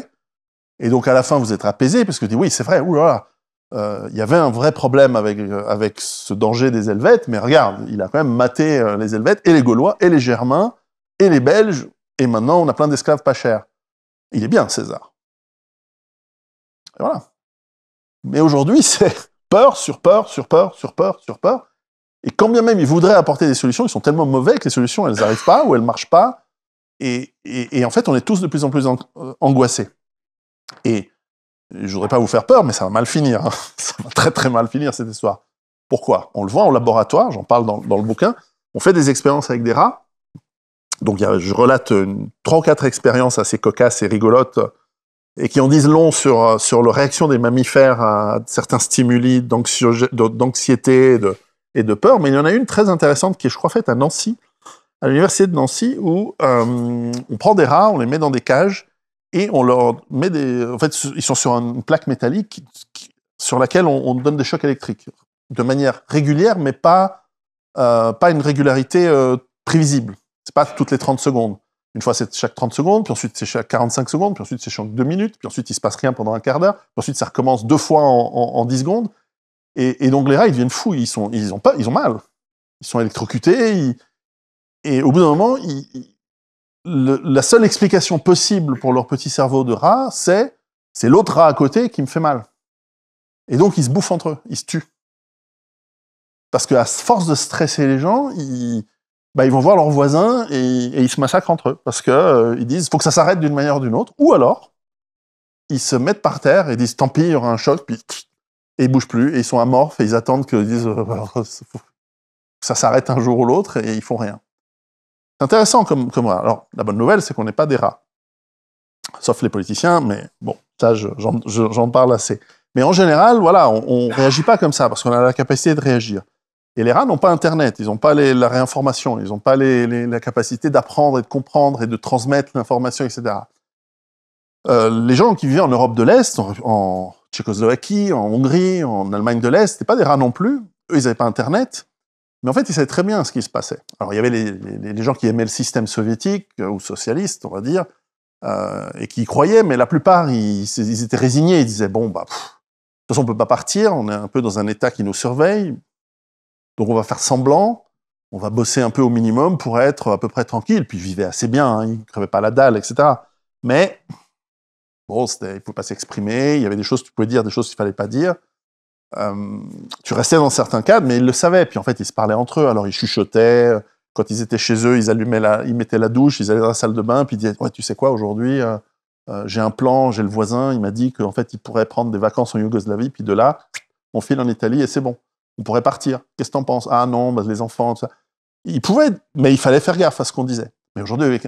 et donc à la fin, vous êtes apaisé parce que vous dites oui, c'est vrai, euh, il y avait un vrai problème avec, euh, avec ce danger des Helvètes, mais regarde, il a quand même maté euh, les Helvètes et les Gaulois et les Germains et les Belges, et maintenant on a plein d'esclaves pas chers. Il est bien, César. voilà. Mais aujourd'hui, *laughs* c'est peur sur peur sur peur sur peur sur peur. Et quand bien même ils voudraient apporter des solutions, ils sont tellement mauvais que les solutions, elles n'arrivent pas ou elles ne marchent pas. et, et, en fait, on est tous de plus en plus angoissés. Et je voudrais pas vous faire peur, mais ça va mal finir. Hein. *laughs* Ça va très très mal finir cette histoire. Pourquoi On le voit en laboratoire, j'en parle dans, le bouquin. On fait des expériences avec des rats. Donc je relate trois ou quatre expériences assez cocasses et rigolotes et qui en disent long sur, sur la réaction des mammifères à certains stimuli d'anxiété et de, peur. Mais il y en a une très intéressante qui est, je crois, faite à Nancy, à l'université de Nancy, où euh, on prend des rats, on les met dans des cages, et on leur met des. En fait, ils sont sur une plaque métallique sur laquelle on, donne des chocs électriques de manière régulière, mais pas euh, pas une régularité prévisible. Euh, prévisible. C'est pas toutes les 30 secondes. Une fois, c'est chaque 30 secondes, puis ensuite, c'est chaque 45 secondes, puis ensuite, c'est chaque 2 minutes, puis ensuite, il se passe rien pendant un quart d'heure, puis ensuite, ça recommence deux fois en, 10 secondes. Et, donc, les rats, ils deviennent fous, ils, sont, ils, ont, pas, ils ont mal. Ils sont électrocutés, et au bout d'un moment, ils, la seule explication possible pour leur petit cerveau de rat, c'est c'est l'autre rat à côté qui me fait mal. Et donc ils se bouffent entre eux, ils se tuent. Parce qu'à force de stresser les gens, ils, bah, ils vont voir leurs voisins et, ils se massacrent entre eux. Parce que euh, ils disent, faut que ça s'arrête d'une manière ou d'une autre. Ou alors, ils se mettent par terre et disent, tant pis, il y aura un choc, puis et ils bougent plus, ils sont amorphes, et ils attendent que disent, *laughs* ça s'arrête un jour ou l'autre, et ils font rien. C'est intéressant comme, comme Alors, la bonne nouvelle, c'est qu'on n'est pas des rats. Sauf les politiciens, mais bon, ça, j'en parle assez. Mais en général, voilà, on ne réagit pas comme ça, parce qu'on a la capacité de réagir. Et les rats n'ont pas Internet, ils n'ont pas la réinformation, ils n'ont pas la capacité d'apprendre et de comprendre et de transmettre l'information, etc. Euh, les gens qui vivaient en Europe de l'Est, en, Tchécoslovaquie, en Hongrie, en Allemagne de l'Est, n'étaient pas des rats non plus. Eux, ils n'avaient pas Internet. Mais en fait, ils savaient très bien ce qui se passait. Alors, il y avait les, gens qui aimaient le système soviétique, euh, ou socialiste, on va dire, euh, et qui y croyaient, mais la plupart, ils, étaient résignés. Ils disaient, bon, bah, de toute façon, on ne peut pas partir, on est un peu dans un État qui nous surveille, donc on va faire semblant, on va bosser un peu au minimum pour être à peu près tranquille. Puis ils vivaient assez bien, hein. ils ne crevaient pas la dalle, etc. Mais, bon, il ne pouvaient pas s'exprimer, il y avait des choses qu'ils tu pouvais dire, des choses qu'il ne fallait pas dire. Euh, tu restais dans certains cadres, mais ils le savaient. Puis en fait, ils se parlaient entre eux. Alors ils chuchotaient. Quand ils étaient chez eux, ils allumaient la, ils mettaient la douche, ils allaient dans la salle de bain, puis ils disaient ouais, tu sais quoi, aujourd'hui, euh, euh, j'ai un plan, j'ai le voisin, il m'a dit qu'en fait, il pourrait prendre des vacances en Yougoslavie, puis de là, on file en Italie et c'est bon. On pourrait partir. Qu'est-ce que t'en penses Ah non, bah, les enfants, tout ça. Ils pouvaient, mais il fallait faire gaffe à ce qu'on disait. Mais aujourd'hui,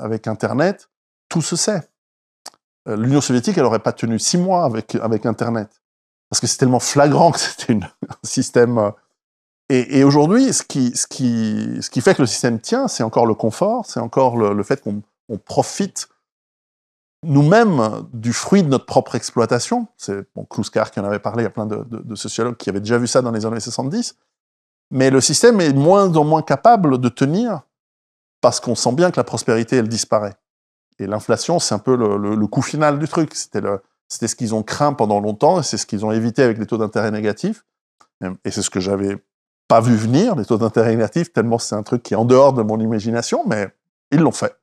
avec, Internet, tout se sait. L'Union soviétique, elle n'aurait pas tenu six mois avec, avec Internet parce que c'est tellement flagrant que *laughs* c'était un système. Euh, et, aujourd'hui, ce qui, ce, qui, fait que le système tient, c'est encore le confort, c'est encore le, fait qu'on profite nous-mêmes du fruit de notre propre exploitation. C'est bon, qui en avait parlé, il y a plein de, sociologues qui avaient déjà vu ça dans les années 70. Mais le système est moins en moins capable de tenir parce qu'on sent bien que la prospérité, elle disparaît. Et l'inflation, c'est un peu le, le, le final du truc. C'était le, c'était ce qu'ils ont craint pendant longtemps et c'est ce qu'ils ont évité avec les taux d'intérêt négatifs. Et c'est ce que j'avais pas vu venir, les taux d'intérêt négatifs, tellement c'est un truc qui est en dehors de mon imagination, mais ils l'ont fait.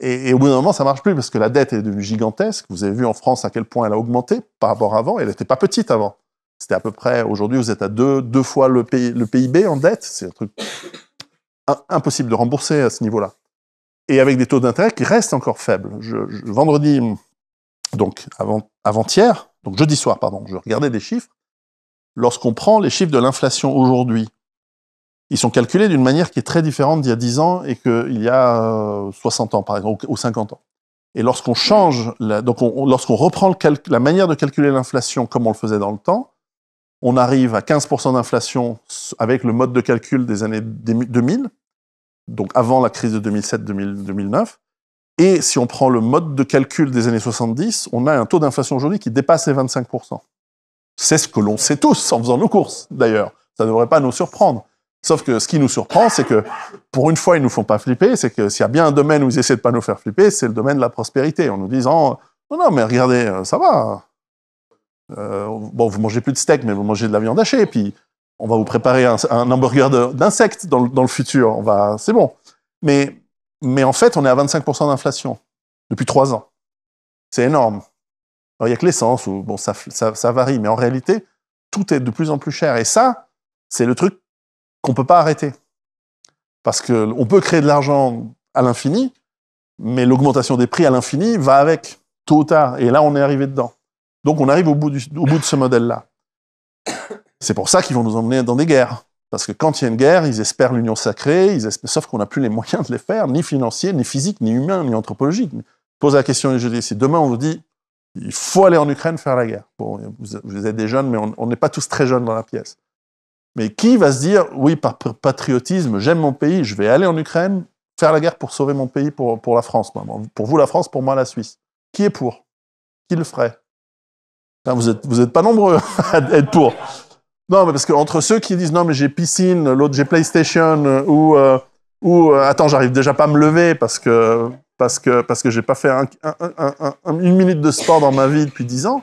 Et, et, au bout d'un moment, ça marche plus parce que la dette est devenue gigantesque. Vous avez vu en France à quel point elle a augmenté par rapport à avant. Elle n'était pas petite avant. C'était à peu près, aujourd'hui, vous êtes à deux, deux fois le, PIB en dette. C'est un truc impossible de rembourser à ce niveau-là. Et avec des taux d'intérêt qui restent encore faibles. je, vendredi, donc avant, hier donc jeudi soir, pardon, je regardais des chiffres. Lorsqu'on prend les chiffres de l'inflation aujourd'hui, ils sont calculés d'une manière qui est très différente d'il y a 10 ans et qu'il y a 60 euh, ans, par exemple, ou 50 ans. Et lorsqu'on change, donc lorsqu'on reprend la manière de calculer l'inflation comme on le faisait dans le temps, on arrive à 15% d'inflation avec le mode de calcul des années 2000, donc avant la crise de 2007-2009. Et si on prend le mode de calcul des années 70, on a un taux d'inflation aujourd'hui qui dépasse les 25%. C'est ce que l'on sait tous en faisant nos courses, d'ailleurs. Ça ne devrait pas nous surprendre. Sauf que ce qui nous surprend, c'est que pour une fois, ils ne nous font pas flipper. C'est que s'il y a bien un domaine où ils essaient de pas nous faire flipper, c'est le domaine de la prospérité, en nous disant Non, non, mais regardez, euh, ça va. Euh, bon, vous mangez plus de steak, mais vous mangez de la viande hachée. et Puis on va vous préparer un, hamburger d'insectes dans, dans, le futur. On va, c'est bon. Mais mais en fait, on est à 25% d'inflation depuis trois ans. C'est énorme. il n'y a que l'essence, ou bon, ça, varie, mais en réalité, tout est de plus en plus cher. Et ça, c'est le truc qu'on ne peut pas arrêter. Parce qu'on peut créer de l'argent à l'infini, mais l'augmentation des prix à l'infini va avec, tôt ou tard. Et là, on est arrivé dedans. Donc, on arrive au bout de ce modèle-là. C'est pour ça qu'ils vont nous emmener dans des guerres. Parce que quand il y a une guerre, ils espèrent l'union sacrée, sauf qu'on n'a plus les *laughs* moyens de les faire, ni financiers, ni physiques, ni humains, ni anthropologiques. Pose la question, je dis, si demain on vous dit, il faut aller en Ukraine faire la guerre. Bon, vous êtes des jeunes, mais on n'est pas tous très jeunes dans la pièce. Mais qui va se dire, oui, par patriotisme, j'aime mon pays, je vais aller en Ukraine faire la guerre pour sauver mon pays, pour, pour la France, pour vous la France, pour moi la Suisse Qui est pour Qui le ferait vous n'êtes vous êtes pas nombreux *laughs* à être pour. Non, mais parce que entre ceux qui disent non, mais j'ai piscine, l'autre j'ai PlayStation, euh, ou, euh, ou euh, attends, j'arrive déjà pas à me lever parce que, parce que, parce que j'ai pas fait une minute de sport dans ma vie depuis dix ans.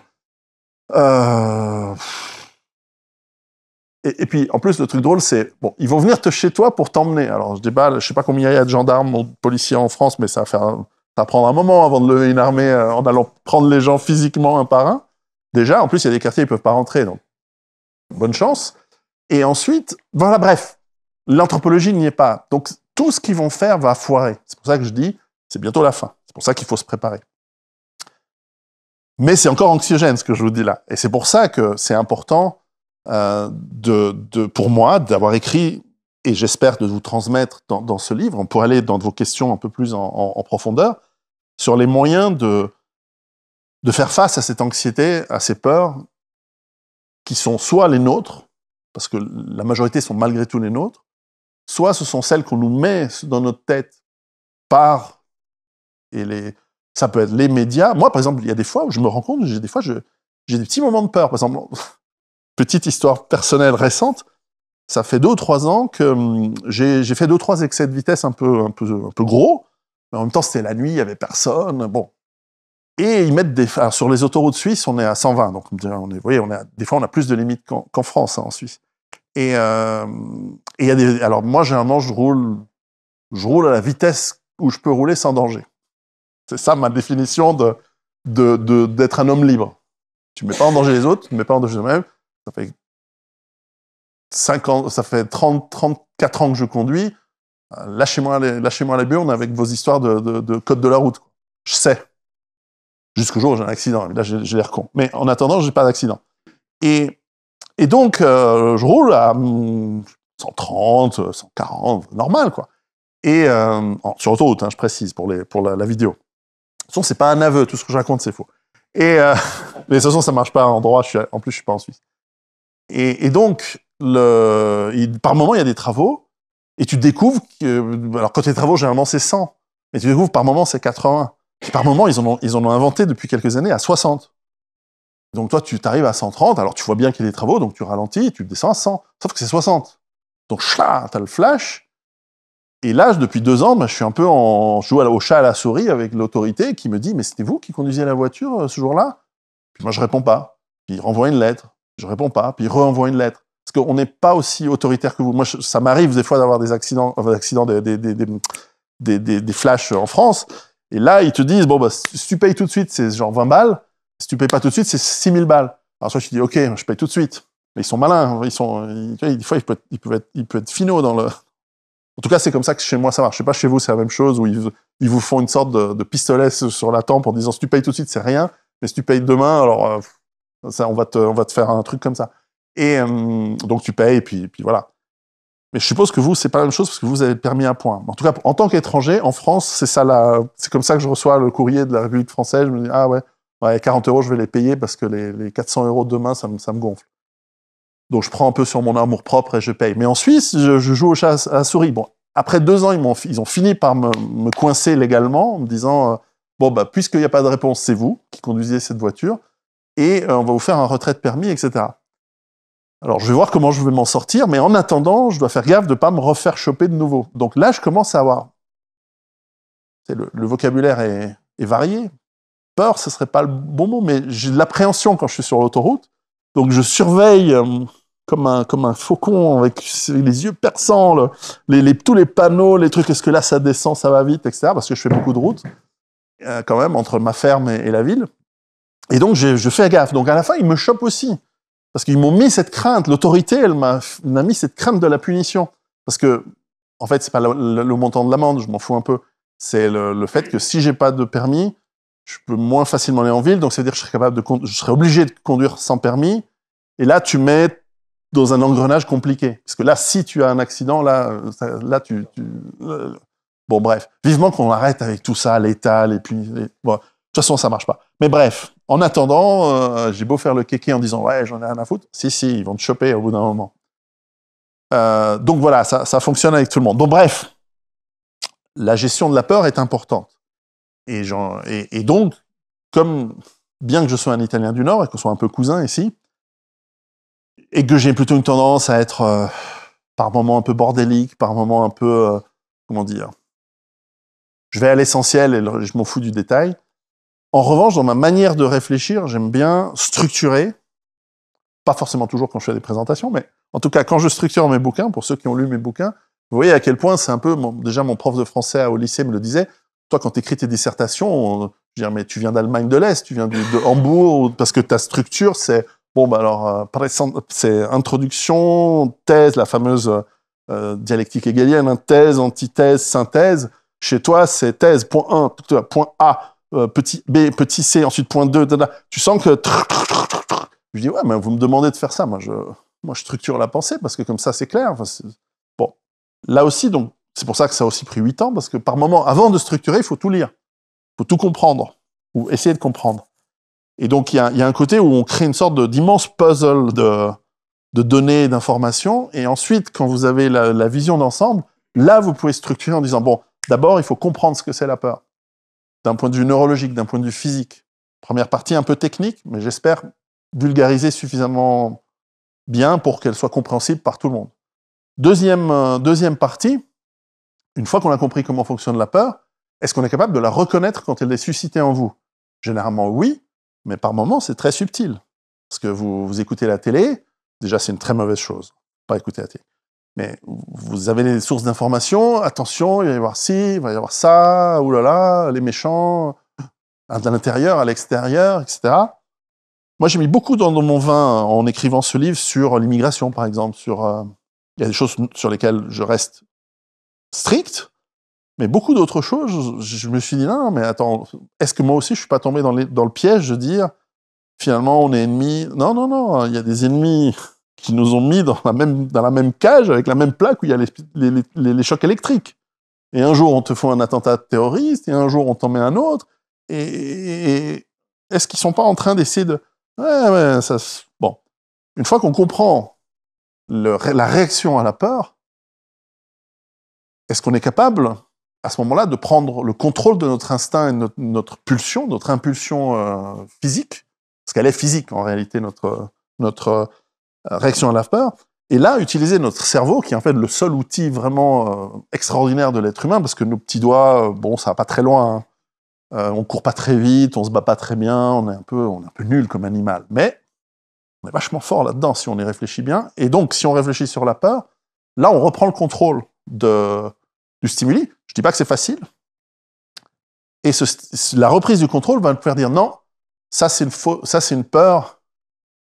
Et, et, puis, en plus, le truc drôle, c'est bon, ils vont venir te chez toi pour t'emmener. Alors, je bah je sais pas combien il y a de gendarmes ou de policiers en France, mais ça va ça prendre un moment avant de lever une armée en allant prendre les gens physiquement un par un. Déjà, en plus, il y a des quartiers ils peuvent pas rentrer, donc bonne chance. Et ensuite, voilà, bref, l'anthropologie n'y est pas. Donc tout ce qu'ils vont faire va foirer. C'est pour ça que je dis, c'est bientôt la fin. C'est pour ça qu'il faut se préparer. Mais c'est encore anxiogène ce que je vous dis là. Et c'est pour ça que c'est important euh, pour moi d'avoir écrit, et j'espère de vous transmettre dans, ce livre, pour aller dans vos questions un peu plus en, profondeur, sur les moyens de faire face à cette anxiété, à ces peurs, qui sont soit les nôtres, parce que la majorité sont malgré tout les nôtres, soit ce sont celles qu'on nous met dans notre tête par et les ça peut être les médias. Moi, par exemple, il y a des fois où je me rends compte, j'ai des fois j'ai des petits moments de peur. Par exemple, *laughs* petite histoire personnelle récente, ça fait deux ou trois ans que hum, j'ai fait deux ou trois excès de vitesse un peu un peu un peu gros. Mais en même temps, c'était la nuit, il y avait personne. Bon, et ils mettent des, ah, sur les autoroutes suisses, on est à 120. Donc, on est, vous voyez, on a, des fois, on a plus de limites qu'en France, hein, en Suisse. Euh, et il y a des, alors moi, généralement, je roule, je roule à la vitesse où je peux rouler sans danger. C'est ça ma définition de, d'être un homme libre. Tu ne mets pas en danger les autres, tu ne mets pas en danger les même Ça fait ans, ça fait 30, 34 ans que je conduis. Euh, lâchez-moi, lâchez-moi la burne avec vos histoires de, de, de code de la route. Je sais. Jusqu'au jour où j'ai un accident. Là, j'ai l'air con. Mais en attendant, j'ai pas d'accident. Et, et donc, euh, je roule à 130, hmm, 140, normal, quoi. Et euh, sur autoroute, hein, je précise, pour, les, pour la, vidéo. De toute façon, c'est pas un aveu, tout ce que je raconte, c'est faux. Et, euh, *laughs* mais de toute façon, ça marche pas en droit, en plus, je suis pas en Suisse. Et, et donc, le, par moment, il y a des travaux, et tu découvres que, alors, côté travaux, généralement, c'est 100, mais tu découvres par moment, c'est 80 par moment, ils en, ont, inventé depuis quelques années à 60. Donc toi, tu t'arrives à 130, alors tu vois bien qu'il y a des travaux, donc tu ralentis, tu descends à 100. Sauf que c'est 60. Donc, chla, t'as le flash. Et là, depuis deux ans, bah, je suis un peu en joue au chat à la souris avec l'autorité qui me dit Mais c'était vous qui conduisiez la voiture euh, ce jour-là Puis moi, je réponds pas. Puis il renvoie une lettre. Je réponds pas. Puis il renvoie une lettre. Parce qu'on n'est pas aussi autoritaire que vous. Moi, ça m'arrive des fois d'avoir des accidents, des, des, flashs en France. Et là, ils te disent, bon, bah, si tu payes tout de suite, c'est genre 20 balles. Si tu payes pas tout de suite, c'est 6000 balles. Alors, soit tu dis, OK, je paye tout de suite. Mais ils sont malins. Hein. Ils sont, des fois, ils peuvent, être, finaux dans le. *laughs* En tout cas, c'est comme ça que chez moi, ça marche. Je sais pas, chez vous, c'est la même chose où ils, vous font une sorte de, pistolet sur la tempe en disant, si tu payes tout de suite, c'est rien. Mais si tu payes demain, alors, euh, on va te, faire un truc comme ça. Et euh, donc, tu payes, et puis voilà. Mais je suppose que vous, c'est pas la même chose parce que vous avez permis à point. En tout cas, en tant qu'étranger, en France, c'est ça c'est comme ça que je reçois le courrier de la République française. Je me dis, ah ouais, 40 euros, je vais les payer parce que les, 400 euros demain, ça me, gonfle. Donc, je prends un peu sur mon amour propre et je paye. Mais en Suisse, je, joue au chat à, souris. Bon, après deux ans, ils, m'ont, ils ont fini par me, coincer légalement en me disant, euh, bon, bah, puisqu'il n'y a pas de réponse, c'est vous qui conduisez cette voiture et euh, on va vous faire un retrait de permis, etc. Alors je vais voir comment je vais m'en sortir, mais en attendant, je dois faire gaffe de ne pas me refaire choper de nouveau. Donc là, je commence à avoir... Le, vocabulaire est, varié. Peur, ce ne serait pas le bon mot, mais j'ai de l'appréhension quand je suis sur l'autoroute. Donc je surveille euh, comme, un, faucon avec, les yeux perçants, tous les panneaux, les trucs, est-ce que là ça descend, ça va vite, etc. Parce que je fais beaucoup de routes euh, quand même entre ma ferme et, la ville. Et donc je fais gaffe. Donc à la fin, il me chope aussi. Parce qu'ils m'ont mis cette crainte, l'autorité, elle m'a mis cette crainte de la punition. Parce que, en fait, c'est pas le, montant de l'amende, je m'en fous un peu. C'est le, fait que si j'ai pas de permis, je peux moins facilement aller en ville, donc c'est-à-dire que je serais, capable de je obligé de conduire sans permis. Et là, tu mets dans un engrenage compliqué. Parce que là, si tu as un accident, là, là tu, euh, Bon, bref. Vivement qu'on arrête avec tout ça, l'État, et puis... de toute façon, ça marche pas. Mais bref, en attendant, euh, j'ai beau faire le kéké en disant ouais, j'en ai rien à foutre. Si, si, ils vont te choper au bout d'un moment. Euh, donc voilà, ça, fonctionne avec tout le monde. Donc bref, la gestion de la peur est importante. Et, donc, comme bien que je sois un Italien du Nord et qu'on soit un peu cousin ici, et que j'ai plutôt une tendance à être euh, par moments un peu bordélique, par moments un peu, comment dire, je vais à l'essentiel et je m'en fous du détail en revanche, dans ma manière de réfléchir, j'aime bien structurer, pas forcément toujours quand je fais des présentations, mais en tout cas quand je structure mes bouquins, pour ceux qui ont lu mes bouquins, vous voyez à quel point c'est un peu, déjà mon prof de français au lycée me le disait, toi quand tu écris tes dissertations, je veux dire, mais tu viens d'Allemagne de l'Est, tu viens de, Hambourg, parce que ta structure c'est, bon ben alors, euh, c'est introduction, thèse, la fameuse euh, dialectique égalienne hein, thèse, antithèse, synthèse, chez toi c'est thèse, point 1, point A euh, petit B, petit C, ensuite point 2, tu sens que... Je dis, ouais, mais vous me demandez de faire ça, moi je, structure la pensée, parce que comme ça, c'est clair. bon, là aussi, donc, c'est pour ça que ça a aussi pris 8 ans, parce que par moment, avant de structurer, il faut tout lire, il faut tout comprendre, ou essayer de comprendre. Et donc, il y a, un côté où on crée une sorte d'immense puzzle de, données, d'informations, et ensuite, quand vous avez la vision d'ensemble, là, vous pouvez structurer en disant, bon, d'abord, il faut comprendre ce que c'est la peur d'un point de vue neurologique, d'un point de vue physique. Première partie un peu technique, mais j'espère vulgariser suffisamment bien pour qu'elle soit compréhensible par tout le monde. Deuxième, euh, deuxième partie, une fois qu'on a compris comment fonctionne la peur, est-ce qu'on est capable de la reconnaître quand elle est suscitée en vous Généralement oui, mais par moments c'est très subtil. Parce que vous, vous écoutez la télé, déjà c'est une très mauvaise chose, pas écouter la télé. Mais vous avez les sources d'informations, attention, il va y avoir ci, il va y avoir ça, oulala, les méchants, à l'intérieur, à l'extérieur, etc. Moi, j'ai mis beaucoup dans mon vin en écrivant ce livre sur l'immigration, par exemple. Sur, euh, il y a des choses sur lesquelles je reste strict, mais beaucoup d'autres choses, je me suis dit, non, mais attends, est-ce que moi aussi, je ne suis pas tombé dans, le piège de dire, finalement, on est ennemis Non, non, non, il y a des ennemis qui nous ont mis dans la même, dans la même cage, avec la même plaque où il y a les, chocs électriques. Et un jour, on te fait un attentat terroriste, et un jour, on t'en met un autre. Et, est-ce qu'ils sont pas en train d'essayer de... Ouais, ouais, ça... Bon. Une fois qu'on comprend la réaction à la peur, est-ce qu'on est capable, à ce moment-là, de prendre le contrôle de notre instinct et notre, notre pulsion, notre impulsion euh, physique Parce qu'elle est physique, en réalité, notre... notre euh, réaction à la peur. Et là, utiliser notre cerveau, qui est en fait le seul outil vraiment euh, extraordinaire de l'être humain, parce que nos petits doigts, euh, bon, ça va pas très loin. on hein. ne on court pas très vite, on se bat pas très bien, on est un peu, on est un peu nul comme animal. Mais on est vachement fort là-dedans si on y réfléchit bien. Et donc, si on réfléchit sur la peur, là, on reprend le contrôle de, du stimuli. Je dis pas que c'est facile. Et la reprise du contrôle va nous faire dire non, ça c'est une, une peur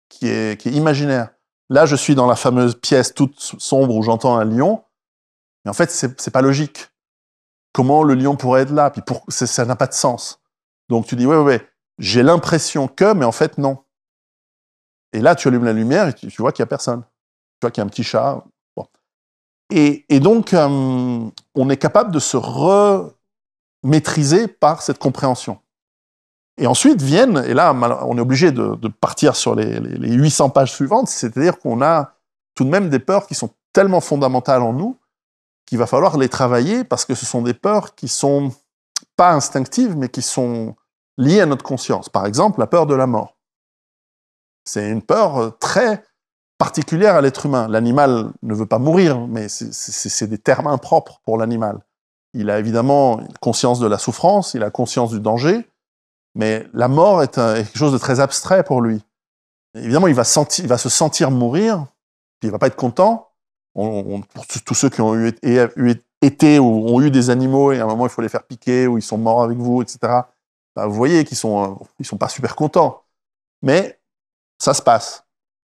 qui est, qui est imaginaire. Là, je suis dans la fameuse pièce toute sombre où j'entends un lion. Mais en fait, c'est pas logique. Comment le lion pourrait être là Puis ça n'a pas de sens. Donc tu dis, oui, oui, j'ai l'impression que, mais en fait, non. Et là, tu allumes la lumière et tu, vois qu'il n'y a personne. Tu vois qu'il y a un petit chat. Et, donc, euh, on est capable de se remaîtriser par cette compréhension. Et ensuite viennent, et là on est obligé de, partir sur les, 800 pages suivantes, c'est-à-dire qu'on a tout de même des peurs qui sont tellement fondamentales en nous qu'il va falloir les travailler parce que ce sont des peurs qui sont pas instinctives mais qui sont liées à notre conscience. Par exemple, la peur de la mort. C'est une peur euh, très particulière à l'être humain. L'animal ne veut pas mourir, mais c'est des termes impropres pour l'animal. Il a évidemment conscience de la souffrance, il a conscience du danger, mais la mort est, quelque chose de très abstrait pour lui. Évidemment, il va, sentir, va se sentir mourir, puis il va pas être content. pour tous ceux qui ont eu, été ou ont eu des animaux et à un moment il faut les faire piquer ou ils sont morts avec vous, etc. Bah, vous voyez qu'ils sont, ils sont pas super contents. Mais ça se passe.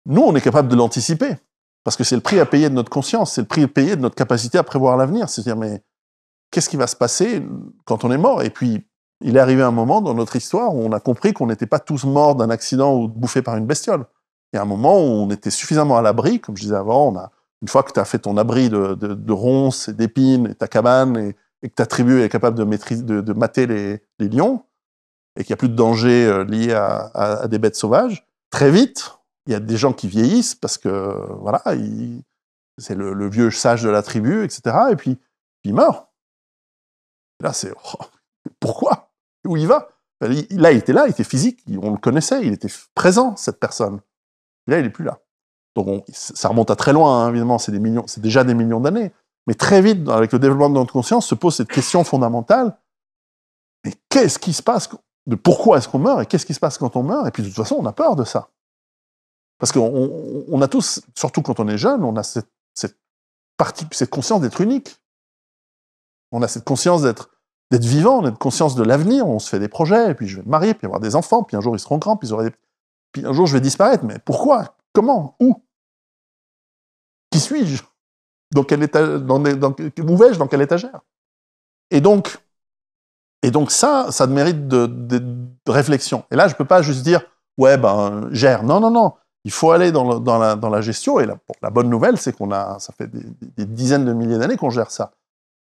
Nous, on est capable de l'anticiper parce que c'est le prix à payer de notre conscience, c'est le prix à payer de notre capacité à prévoir l'avenir. C'est-à-dire, mais qu'est-ce qui va se passer quand on est mort Et puis, il est arrivé un moment dans notre histoire où on a compris qu'on n'était pas tous morts d'un accident ou bouffés par une bestiole. Il y a un moment où on était suffisamment à l'abri, comme je disais avant, on a, une fois que tu as fait ton abri de, ronces et d'épines, et ta cabane, et, que ta tribu est capable de, de, mater les, lions, et qu'il n'y a plus de danger euh, lié à, des bêtes sauvages, très vite, il y a des gens qui vieillissent parce que, voilà, c'est le, vieux sage de la tribu, etc. Et puis, puis il meurt. Et là, c'est oh, pourquoi où il va. Là, il était là, il était physique, on le connaissait, il était présent, cette personne. Là, il n'est plus là. Donc, ça remonte à très loin, hein, évidemment, c'est, des millions, c'est déjà des millions d'années. Mais très vite, avec le développement de notre conscience, se pose cette question fondamentale mais qu'est-ce qui se passe de Pourquoi est-ce qu'on meurt Et qu'est-ce qui se passe quand on meurt Et puis, de toute façon, on a peur de ça. Parce qu'on a tous, surtout quand on est jeune, on a cette, partie, cette conscience d'être unique. On a cette conscience d'être d'être vivant, d'être conscience de l'avenir, on se fait des projets, puis je vais me marier, puis avoir des enfants, puis un jour ils seront grands, puis ils Puis un jour je vais disparaître, mais pourquoi Comment Où Qui suis-je Dans quel dans, dans, Où vais-je Dans quelle étagère Et donc, et donc ça, ça mérite de, réflexion. Et là, je ne peux pas juste dire, ouais, ben, gère. Non, non, non. Il faut aller dans, la, gestion. Et la, bonne nouvelle, c'est qu'on a, ça fait des dizaines de milliers d'années qu'on gère ça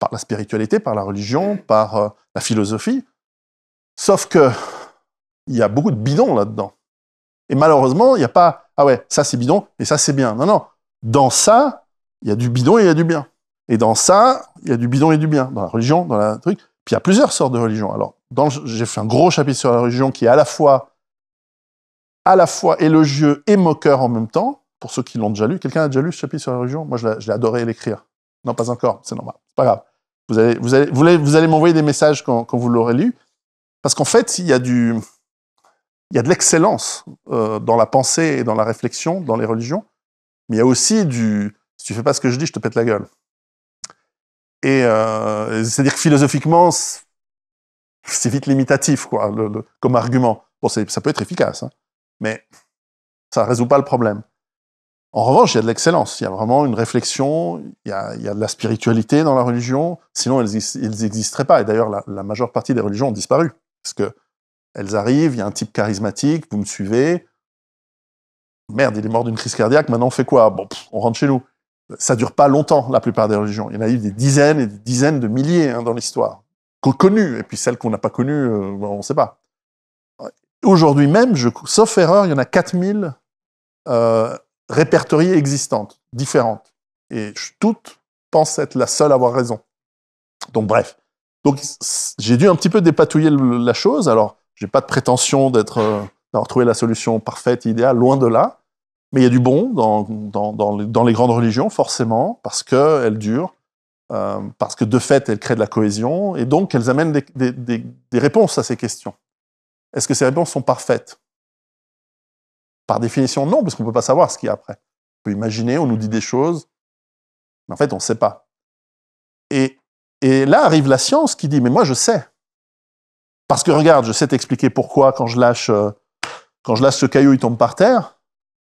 par la spiritualité, par la religion, par euh, la philosophie. Sauf que il y a beaucoup de bidons là-dedans. Et malheureusement, il n'y a pas ah ouais, ça c'est bidon et ça c'est bien. Non non, dans ça, il y a du bidon et il y a du bien. Et dans ça, il y a du bidon et du bien dans la religion, dans la truc. Puis il y a plusieurs sortes de religions. Alors, j'ai fait un gros chapitre sur la religion qui est à la fois à la fois élogieux et moqueur en même temps, pour ceux qui l'ont déjà lu. Quelqu'un a déjà lu ce chapitre sur la religion Moi, je l'ai adoré l'écrire. Non, pas encore, c'est normal, c'est pas grave. Vous allez, vous allez, vous allez, m'envoyer des messages quand, vous l'aurez lu. Parce qu'en fait, il y a du, il y a de l'excellence euh, dans la pensée et dans la réflexion, dans les religions, mais il y a aussi du si tu fais pas ce que je dis, je te pète la gueule. Et euh, c'est-à-dire que philosophiquement, c'est vite limitatif, quoi, comme argument. Bon, ça peut être efficace, hein. mais ça ne résout pas le problème. En revanche, il y a de l'excellence, il y a vraiment une réflexion, il y a, de la spiritualité dans la religion, sinon elles n'existeraient pas. Et d'ailleurs, la, majeure partie des religions ont disparu, parce que elles arrivent, il y a un type charismatique, vous me suivez, merde, il est mort d'une crise cardiaque, maintenant on fait quoi Bon, on rentre chez nous. Ça dure pas longtemps, la plupart des religions. Il y en a eu des dizaines et des dizaines de milliers hein, dans l'histoire, connues, et puis celles qu'on n'a pas connues, euh, on ne sait pas. Aujourd'hui même, sauf erreur, il y en a 4000 répertoriées existantes, différentes. Et toutes pensent être la seule à avoir raison. Donc bref. Donc j'ai dû un petit peu dépatouiller la chose. Alors, j'ai pas de prétention d'être euh, d'avoir trouvé la solution parfaite, idéale, loin de là. Mais il y a du bon dans, dans, dans, les, grandes religions, forcément, parce qu'elles durent, euh, parce que de fait, elles créent de la cohésion, et donc elles amènent des, des, des, des réponses à ces questions. Est-ce que ces réponses sont parfaites par définition, non, parce qu'on ne peut pas savoir ce qu'il y a après. On peut imaginer, on nous dit des choses, mais en fait, on ne sait pas. Et, là arrive la science qui dit, mais moi, je sais. Parce que regarde, je sais t'expliquer pourquoi quand je lâche, euh, ce caillou, il tombe par terre.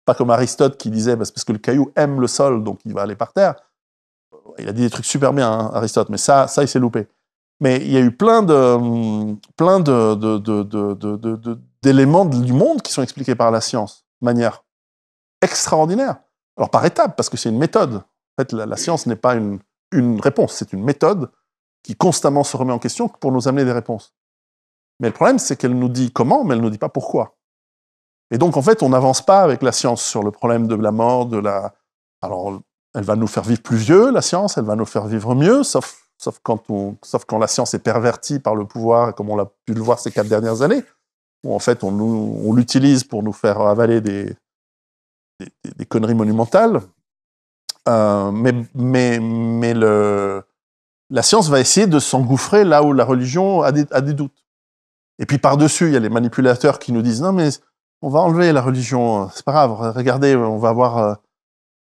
Pas comme Aristote qui disait, bah, parce que le caillou aime le sol, donc il va aller par terre. Il a dit des trucs super bien, hein, Aristote, mais ça, ça il s'est loupé. Mais il y a eu plein de, plein d'éléments du monde qui sont expliqués par la science manière extraordinaire. Alors par étape, parce que c'est une méthode. En fait, la, science n'est pas une, réponse, c'est une méthode qui constamment se remet en question pour nous amener des réponses. Mais le problème, c'est qu'elle nous dit comment, mais elle ne nous dit pas pourquoi. Et donc, en fait, on n'avance pas avec la science sur le problème de la mort, de la... Alors, elle va nous faire vivre plus vieux, la science, elle va nous faire vivre mieux, sauf, quand, sauf quand la science est pervertie par le pouvoir, comme on l'a pu le voir ces quatre dernières années où en fait on, l'utilise pour nous faire avaler des, conneries monumentales. Euh, mais la science va essayer de s'engouffrer là où la religion a des, doutes. Et puis par-dessus, il y a les manipulateurs qui nous disent non mais on va enlever la religion, c'est pas grave, regardez, on va avoir euh,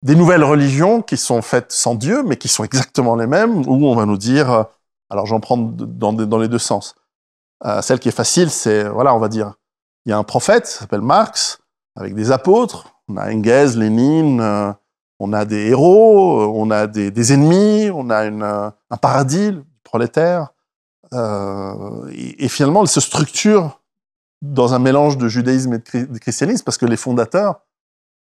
des nouvelles religions qui sont faites sans Dieu, mais qui sont exactement les mêmes, où on va nous dire, euh, alors j'en prends dans les deux sens, euh, celle qui est facile, c'est, voilà, on va dire, il y a un prophète, s'appelle Marx, avec des apôtres, on a Engels, Lénine, euh, on a des héros, euh, on a des, ennemis, on a un paradis, prolétaire. et, finalement, il se structure dans un mélange de judaïsme et de, christianisme, parce que les fondateurs,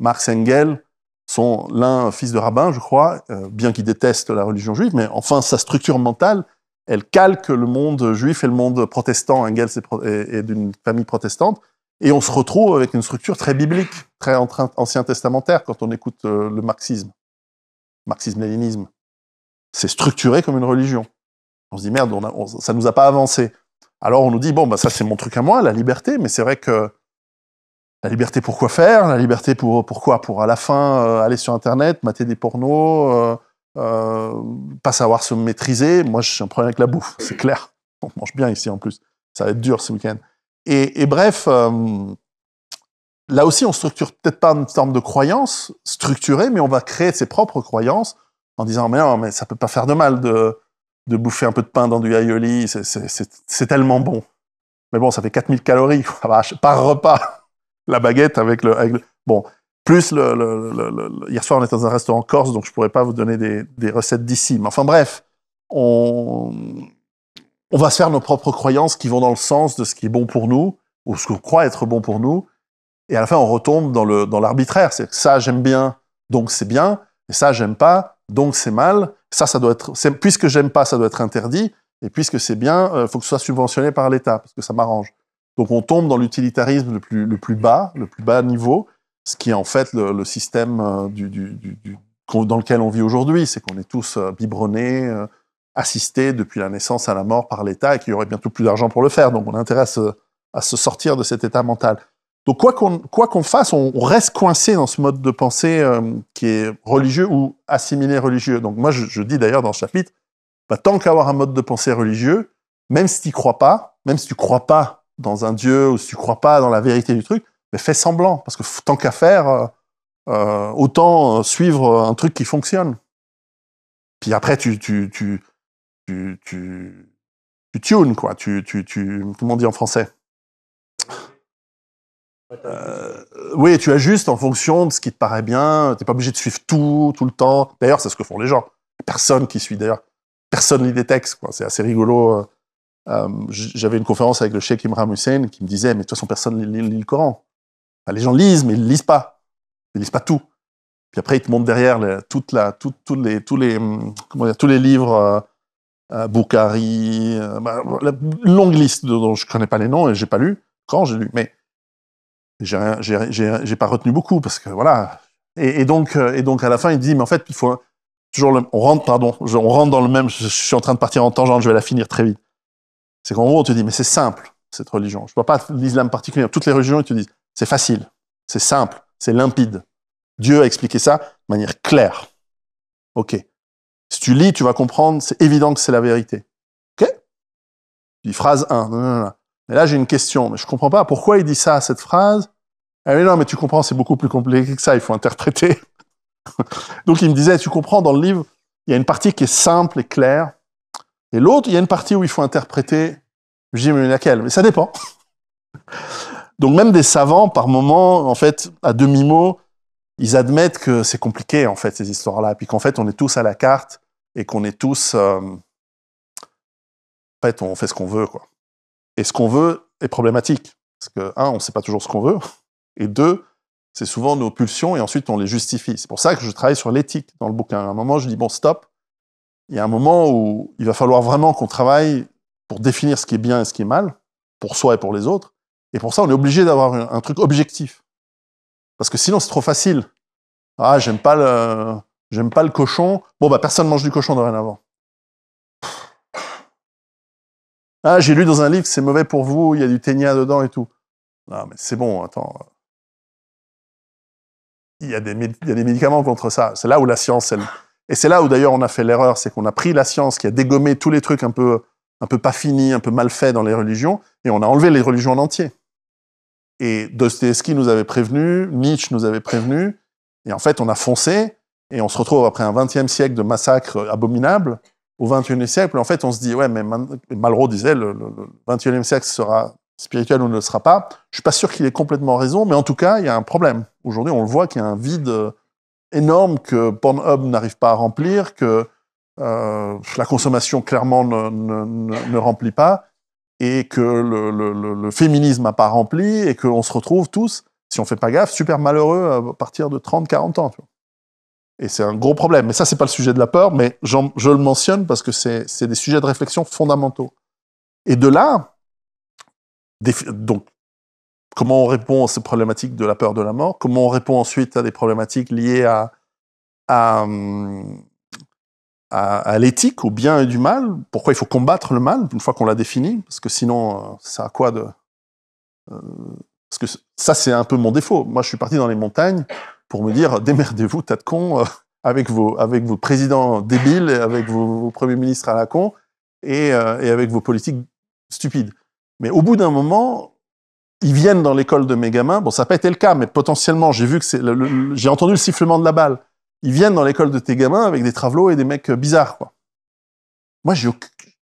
Marx et Engels, sont l'un fils de rabbin, je crois, bien qu'il déteste la religion juive, mais enfin, sa structure mentale, elle calque le monde juif et le monde protestant. Engels est, d'une famille protestante. Et on se retrouve avec une structure très biblique, très ancien testamentaire quand on écoute euh, le marxisme, marxisme-léninisme. C'est structuré comme une religion. On se dit merde, on ne ça nous a pas avancé. Alors on nous dit bon bah, ça c'est mon truc à moi, la liberté. Mais c'est vrai que la liberté pour quoi faire La liberté pour pourquoi Pour à la fin euh, aller sur Internet, mater des pornos, euh, euh, pas savoir se maîtriser. Moi, j'ai un problème avec la bouffe, c'est clair. On mange bien ici en plus. Ça va être dur ce week-end. Et, bref, euh, là aussi, on structure peut-être pas une forme de croyance structurée, mais on va créer ses propres croyances en disant mais non, mais ça peut pas faire de mal de, bouffer un peu de pain dans du aioli, c'est tellement bon. Mais bon, ça fait 4000 calories *laughs* ah, par repas. La baguette avec le, avec le... Bon, plus, hier soir, on était dans un restaurant en corse, donc je ne pourrais pas vous donner des, recettes d'ici. Mais enfin bref, on, va se faire nos propres croyances qui vont dans le sens de ce qui est bon pour nous, ou ce qu'on croit être bon pour nous. Et à la fin, on retombe dans, le, dans l'arbitraire. C'est ça, j'aime bien, donc c'est bien. Et ça, j'aime pas, donc c'est mal. Ça, ça doit être, puisque j'aime pas, ça doit être interdit. Et puisque c'est bien, il euh, faut que ce soit subventionné par l'État, parce que ça m'arrange. Donc on tombe dans l'utilitarisme le plus, le plus bas, le plus bas niveau, ce qui est en fait le, système euh, dans lequel on vit aujourd'hui, c'est qu'on est tous euh, biberonnés, euh, assistés depuis la naissance à la mort par l'État et qu'il y aurait bientôt plus d'argent pour le faire. Donc on a intérêt à se, sortir de cet état mental. Donc quoi qu'on fasse, on, reste coincé dans ce mode de pensée qui est religieux ou assimilé religieux. Donc moi je, dis d'ailleurs dans ce chapitre, bah, tant qu'avoir un mode de pensée religieux, même si tu crois pas, même si tu crois pas dans un dieu ou si tu crois pas dans la vérité du truc, mais fais semblant, parce que tant qu'à faire, euh, euh, autant euh, suivre un truc qui fonctionne. Puis après, tu, tu, tu, tu, tunes, quoi. Tu, tu, tu, dit en français oui, tu ajustes en fonction de ce qui te paraît bien. T'es pas obligé de suivre tout, tout le temps. D'ailleurs, c'est ce que font les gens. Personne qui suit, d'ailleurs. Personne lit des textes, quoi. C'est assez rigolo. J'avais une conférence avec le Sheikh Imran Hussein qui me disait, mais de toute façon, personne ne lit le Coran les gens lisent, mais ils ne lisent pas. Ils ne lisent pas tout. Puis après, ils te montrent derrière toute la, les, tous, les, hum, comment dire, tous les livres, euh, euh Bukhari, euh, bah, la longue liste dont je ne connais pas les noms et je n'ai pas lu. Quand j'ai lu, mais j'ai pas retenu beaucoup parce que voilà. Et, donc, euh, et donc, à la fin, il dit, mais en fait, il faut toujours on rentre, pardon, on rentre dans le même, je, suis en train de partir en tangente, je vais la finir très vite. C'est qu'en gros, on te dit, mais c'est simple, cette religion. Je ne vois pas l'islam particulier. Toutes les religions, ils te disent, c'est facile, c'est simple, c'est limpide. Dieu a expliqué ça de manière claire. OK. Si tu lis, tu vas comprendre, c'est évident que c'est la vérité. OK Il phrase 1. Mais là, j'ai une question, mais je comprends pas pourquoi il dit ça, cette phrase. Ah, mais non, mais tu comprends, c'est beaucoup plus compliqué que ça, il faut interpréter. *laughs* Donc il me disait, tu comprends, dans le livre, il y a une partie qui est simple et claire, et l'autre, il y a une partie où il faut interpréter. Je dis, mais laquelle Mais ça dépend. Donc même des savants, par moment, en fait, à demi-mot, ils admettent que c'est compliqué, en fait, ces histoires-là, puis qu'en fait, on est tous à la carte et qu'on est tous... Euh, en fait, on fait ce qu'on veut, quoi. Et ce qu'on veut est problématique. Parce que, un, on ne sait pas toujours ce qu'on veut, *laughs* et deux, c'est souvent nos pulsions, et ensuite, on les justifie. C'est pour ça que je travaille sur l'éthique dans le bouquin. À un moment, je dis, bon, stop, il y a un moment où il va falloir vraiment qu'on travaille pour définir ce qui est bien et ce qui est mal, pour soi et pour les autres, et pour ça, on est obligé d'avoir un, truc objectif. Parce que sinon, c'est trop facile. Ah, j'aime pas le, j'aime pas le cochon. Bon, bah, personne mange du cochon de dorénavant. Ah, j'ai lu dans un livre c'est mauvais pour vous, il y a du ténia dedans et tout. Non, mais c'est bon, attends. Il y, a des, médicaments contre ça. C'est là où la science, Et c'est là où d'ailleurs on a fait l'erreur, c'est qu'on a pris la science qui a dégommé tous les trucs un peu un peu pas fini, un peu mal fait dans les religions, et on a enlevé les religions en entier. Et Dostoevsky nous avait prévenu, Nietzsche nous avait prévenu, et en fait, on a foncé, et on se retrouve après un 20e siècle de massacres abominables, au 21e siècle, en fait, on se dit, ouais, mais Malraux disait, le, 21e siècle sera spirituel ou ne le sera pas. Je suis pas sûr qu'il ait complètement raison, mais en tout cas, il y a un problème. Aujourd'hui, on le voit qu'il y a un vide euh, énorme que Pornhub n'arrive pas à remplir, que euh, la consommation clairement ne, ne, remplit pas et que le, féminisme n'a pas rempli et qu'on se retrouve tous, si on ne fait pas gaffe, super malheureux à partir de 30, 40 ans. Et c'est un gros problème. Mais ça, c'est pas le sujet de la peur, mais je le mentionne parce que c'est des sujets de réflexion fondamentaux. Et de là, donc, comment on répond à ces problématiques de la peur de la mort Comment on répond ensuite à des problématiques liées à, hum, à, l'éthique, au bien et du mal, pourquoi il faut combattre le mal une fois qu'on l'a défini, parce que sinon, ça euh, à quoi de. Euh, parce que ça, c'est un peu mon défaut. Moi, je suis parti dans les montagnes pour me dire démerdez-vous, tas de cons, euh, avec, vos, avec vos présidents débiles, avec vos, premiers ministres à la con, et, avec vos politiques stupides. Mais au bout d'un moment, ils viennent dans l'école de mes gamins. Bon, ça n'a pas été le cas, mais potentiellement, j'ai vu que j'ai entendu le sifflement de la balle ils viennent dans l'école de tes gamins avec des travelots et des mecs euh, bizarres, quoi. Moi,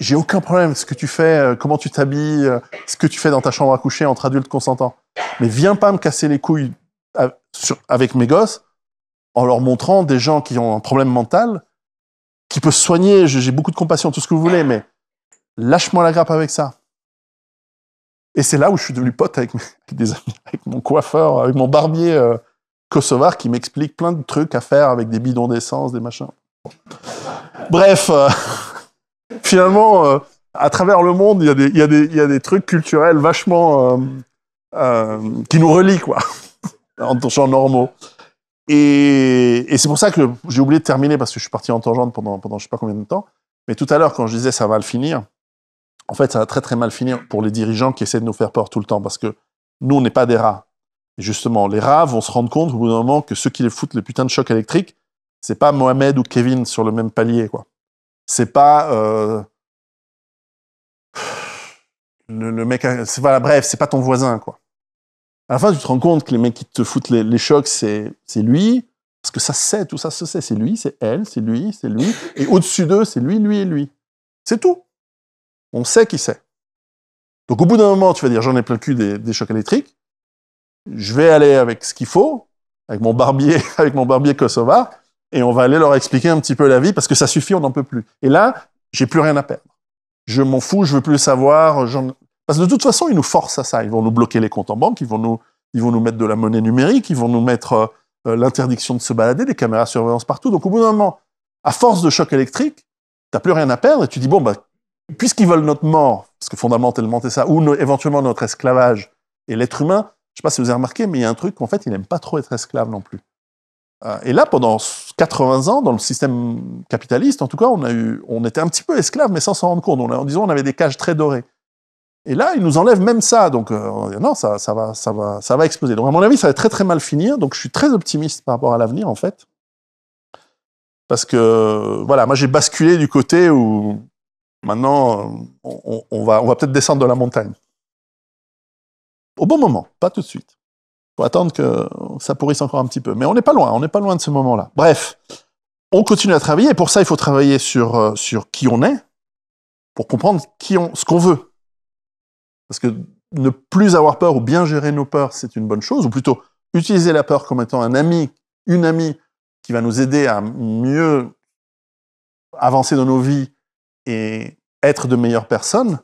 j'ai aucun problème ce que tu fais, euh, comment tu t'habilles, euh, ce que tu fais dans ta chambre à coucher entre adultes consentants. Mais viens pas me casser les couilles avec mes gosses en leur montrant des gens qui ont un problème mental, qui peuvent se soigner. J'ai beaucoup de compassion, tout ce que vous voulez, mais lâche-moi la grappe avec ça. Et c'est là où je suis devenu pote avec, mon coiffeur, avec mon barbier. Kosovar qui m'explique plein de trucs à faire avec des bidons d'essence, des machins. Bref, euh, *laughs* finalement, euh, à travers le monde, il y, a des trucs culturels vachement euh, qui nous relient, quoi, *laughs* en touchant normaux. Et, c'est pour ça que j'ai oublié de terminer parce que je suis parti en tangente pendant, pendant je sais pas combien de temps. Mais tout à l'heure, quand je disais ça va le finir, en fait, ça va très très mal finir pour les dirigeants qui essaient de nous faire peur tout le temps parce que nous, on n'est pas des rats justement, les Raves vont se rendre compte au bout d'un moment que ceux qui les foutent les putains de chocs électriques, c'est pas Mohamed ou Kevin sur le même palier, quoi. C'est pas euh, le, mec, voilà, bref, c'est pas ton voisin, quoi. À la fin, tu te rends compte que les mecs qui te foutent les, chocs, c'est lui, parce que ça sait, tout ça se sait, c'est lui, c'est elle, c'est lui, c'est lui, et au-dessus d'eux, c'est lui, lui et lui. C'est tout. On sait qui c'est. Donc au bout d'un moment, tu vas dire j'en ai plein le cul des chocs électriques je vais aller avec ce qu'il faut, avec mon barbier, *laughs* avec mon barbier kosovar, et on va aller leur expliquer un petit peu la vie parce que ça suffit, on n'en peut plus. Et là, j'ai plus rien à perdre. Je m'en fous, je veux plus le savoir. Parce que de toute façon, ils nous forcent à ça. Ils vont nous bloquer les comptes en banque, ils vont nous, mettre de la monnaie numérique, ils vont nous mettre euh, euh, l'interdiction de se balader, des caméras de surveillance partout. Donc au bout d'un moment, à force de choc électrique, t'as plus rien à perdre et tu dis bon bah puisqu'ils veulent notre mort, parce que fondamentalement c'est ça, ou éventuellement notre esclavage et l'être humain, je ne sais pas si vous avez remarqué, mais il y a un truc qu'en fait, il n'aime pas trop être esclave non plus. Euh, et là, pendant 80 ans, dans le système capitaliste, en tout cas, on, a eu, on était un petit peu esclave, mais sans s'en rendre compte. On en disant, on avait des cages très dorées. Et là, ils nous enlèvent même ça. Donc, euh, on non, ça, va, ça, va, ça va exploser. Donc, à mon avis, ça va très, très mal finir. Donc, je suis très optimiste par rapport à l'avenir, en fait. Parce que, voilà, moi, j'ai basculé du côté où, maintenant, on va, on va peut-être descendre de la montagne au bon moment, pas tout de suite. Il faut attendre que ça pourrisse encore un petit peu. Mais on n'est pas loin, on n'est pas loin de ce moment-là. Bref, on continue à travailler, et pour ça, il faut travailler sur, euh, qui on est, pour comprendre ce qu'on veut. Parce que ne plus avoir peur ou bien gérer nos peurs, c'est une bonne chose, ou plutôt utiliser la peur comme étant un ami, une amie qui va nous aider à mieux avancer dans nos vies et être de meilleures personnes,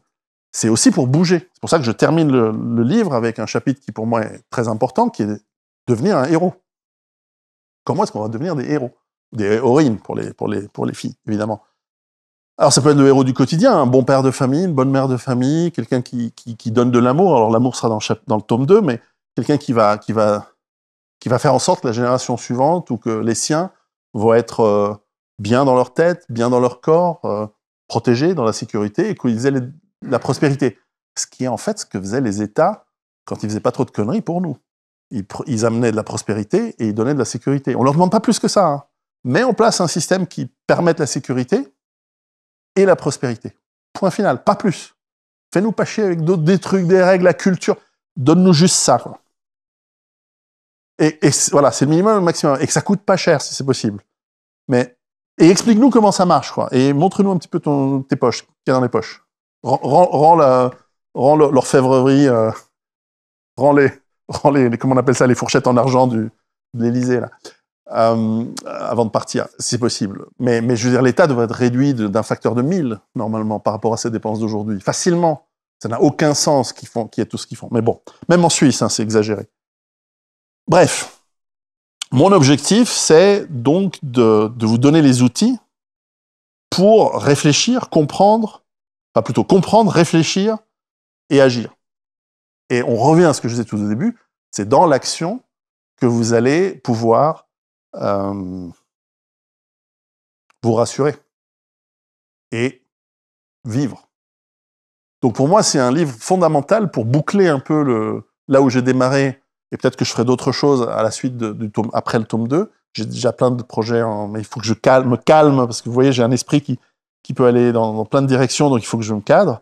c'est aussi pour bouger. C'est pour ça que je termine le, livre avec un chapitre qui pour moi est très important, qui est devenir un héros. Comment est-ce qu'on va devenir des héros Des héroïnes pour les, pour, les, pour les filles, évidemment. Alors ça peut être le héros du quotidien, un bon père de famille, une bonne mère de famille, quelqu'un qui, donne de l'amour. Alors l'amour sera dans le, dans tome 2, mais quelqu'un qui va, qui, va, qui va faire en sorte que la génération suivante ou que les siens vont être euh, bien dans leur tête, bien dans leur corps, euh, protégés, dans la sécurité, et qu'ils aient les, la prospérité. Ce qui est en fait ce que faisaient les États quand ils faisaient pas trop de conneries pour nous. Ils, amenaient de la prospérité et ils donnaient de la sécurité. On leur demande pas plus que ça. Mais on hein. place un système qui permette la sécurité et la prospérité. Point final, pas plus. Fais-nous pas chier avec d'autres des trucs, des règles, la culture. Donne-nous juste ça. Et, voilà, c'est le minimum, le maximum. Et que ça coûte pas cher si c'est possible. Mais et explique-nous comment ça marche, quoi. Et montre-nous un petit peu tes poches, qu'il y a dans les poches. Rends, rend rend rend les, comment on appelle ça, les fourchettes en argent du, de l'Élysée, là, euh, avant de partir, si possible. Mais, je veux dire, l'État devrait être réduit d'un facteur de 1000, normalement, par rapport à ses dépenses d'aujourd'hui, facilement. Ça n'a aucun sens qu'ils font, qu'il y ait tout ce qu'ils font. Mais bon, même en Suisse, hein, c'est exagéré. Bref, mon objectif, c'est donc de vous donner les outils pour réfléchir, comprendre, pas plutôt comprendre, réfléchir et agir. Et on revient à ce que je disais tout au début, c'est dans l'action que vous allez pouvoir euh, vous rassurer et vivre. Donc pour moi, c'est un livre fondamental pour boucler un peu là où j'ai démarré, et peut-être que je ferai d'autres choses à la suite du tome, après le tome 2. J'ai déjà plein de projets, mais il faut que je calme, calme, parce que vous voyez, j'ai un esprit qui, qui peut aller dans, plein de directions, donc il faut que je me cadre.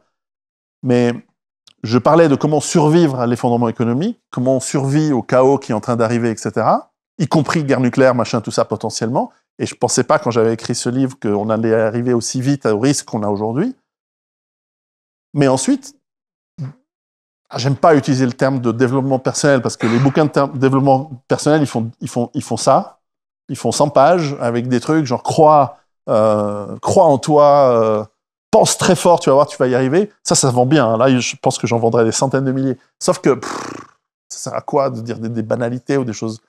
Mais je parlais de comment survivre à l'effondrement économique, comment on survit au chaos qui est en train d'arriver, etc., y compris guerre nucléaire, machin, tout ça potentiellement. Et je ne pensais pas, quand j'avais écrit ce livre, qu'on allait arriver aussi vite au risque qu'on a aujourd'hui. Mais ensuite, j'aime pas utiliser le terme de développement personnel, parce que les bouquins de développement personnel, ils font, ils font, ça. Ils font 100 pages avec des trucs, genre crois euh, crois en toi, euh, pense très fort, tu vas voir, tu vas y arriver. Ça, ça vend bien. Là, je pense que j'en vendrai des centaines de milliers. Sauf que ça sert à quoi de dire des, banalités ou des choses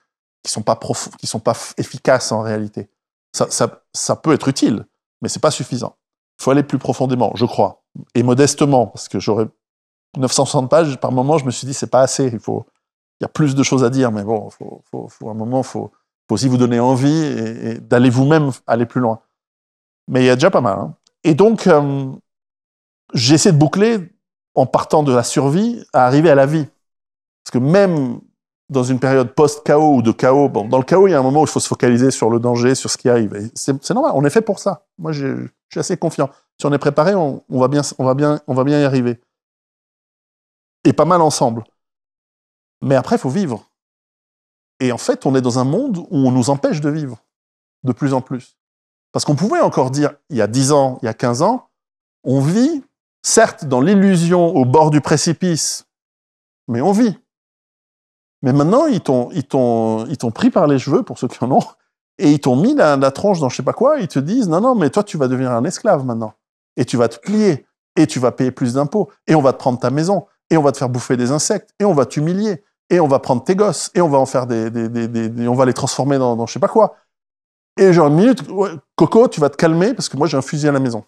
qui sont pas qui sont pas efficaces en réalité. Ça, ça, peut être utile, mais c'est pas suffisant. Il faut aller plus profondément, je crois, et modestement, parce que j'aurais 960 pages par moment. Je me suis dit c'est pas assez. Il y a plus de choses à dire, mais bon, faut, un moment, faut, faut aussi vous donner envie et, d'aller vous-même aller plus loin. Mais il y a déjà pas mal. Hein. Et donc, euh, j'essaie de boucler en partant de la survie à arriver à la vie. Parce que même dans une période post-chaos ou de chaos, dans le chaos, il y a un moment où il faut se focaliser sur le danger, sur ce qui arrive. C'est normal, on est fait pour ça. Moi, je suis assez confiant. Si on est préparé, on, va bien, on, va bien, on va bien y arriver. Et pas mal ensemble. Mais après, il faut vivre. Et en fait, on est dans un monde où on nous empêche de vivre, de plus en plus. Parce qu'on pouvait encore dire, il y a 10 ans, il y a 15 ans, on vit, certes, dans l'illusion au bord du précipice, mais on vit. Mais maintenant, ils t'ont pris par les cheveux, pour ceux qui en ont, *laughs* et ils t'ont mis la, tronche dans je sais pas quoi, ils te disent, non, non, mais toi, tu vas devenir un esclave maintenant. Et tu vas te plier, et tu vas payer plus d'impôts, et on va te prendre ta maison, et on va te faire bouffer des insectes, et on va t'humilier, et on va prendre tes gosses, et on va en faire des, on va les transformer dans, dans je sais pas quoi. Et genre, minute, Coco, tu vas te calmer parce que moi j'ai un fusil à la maison.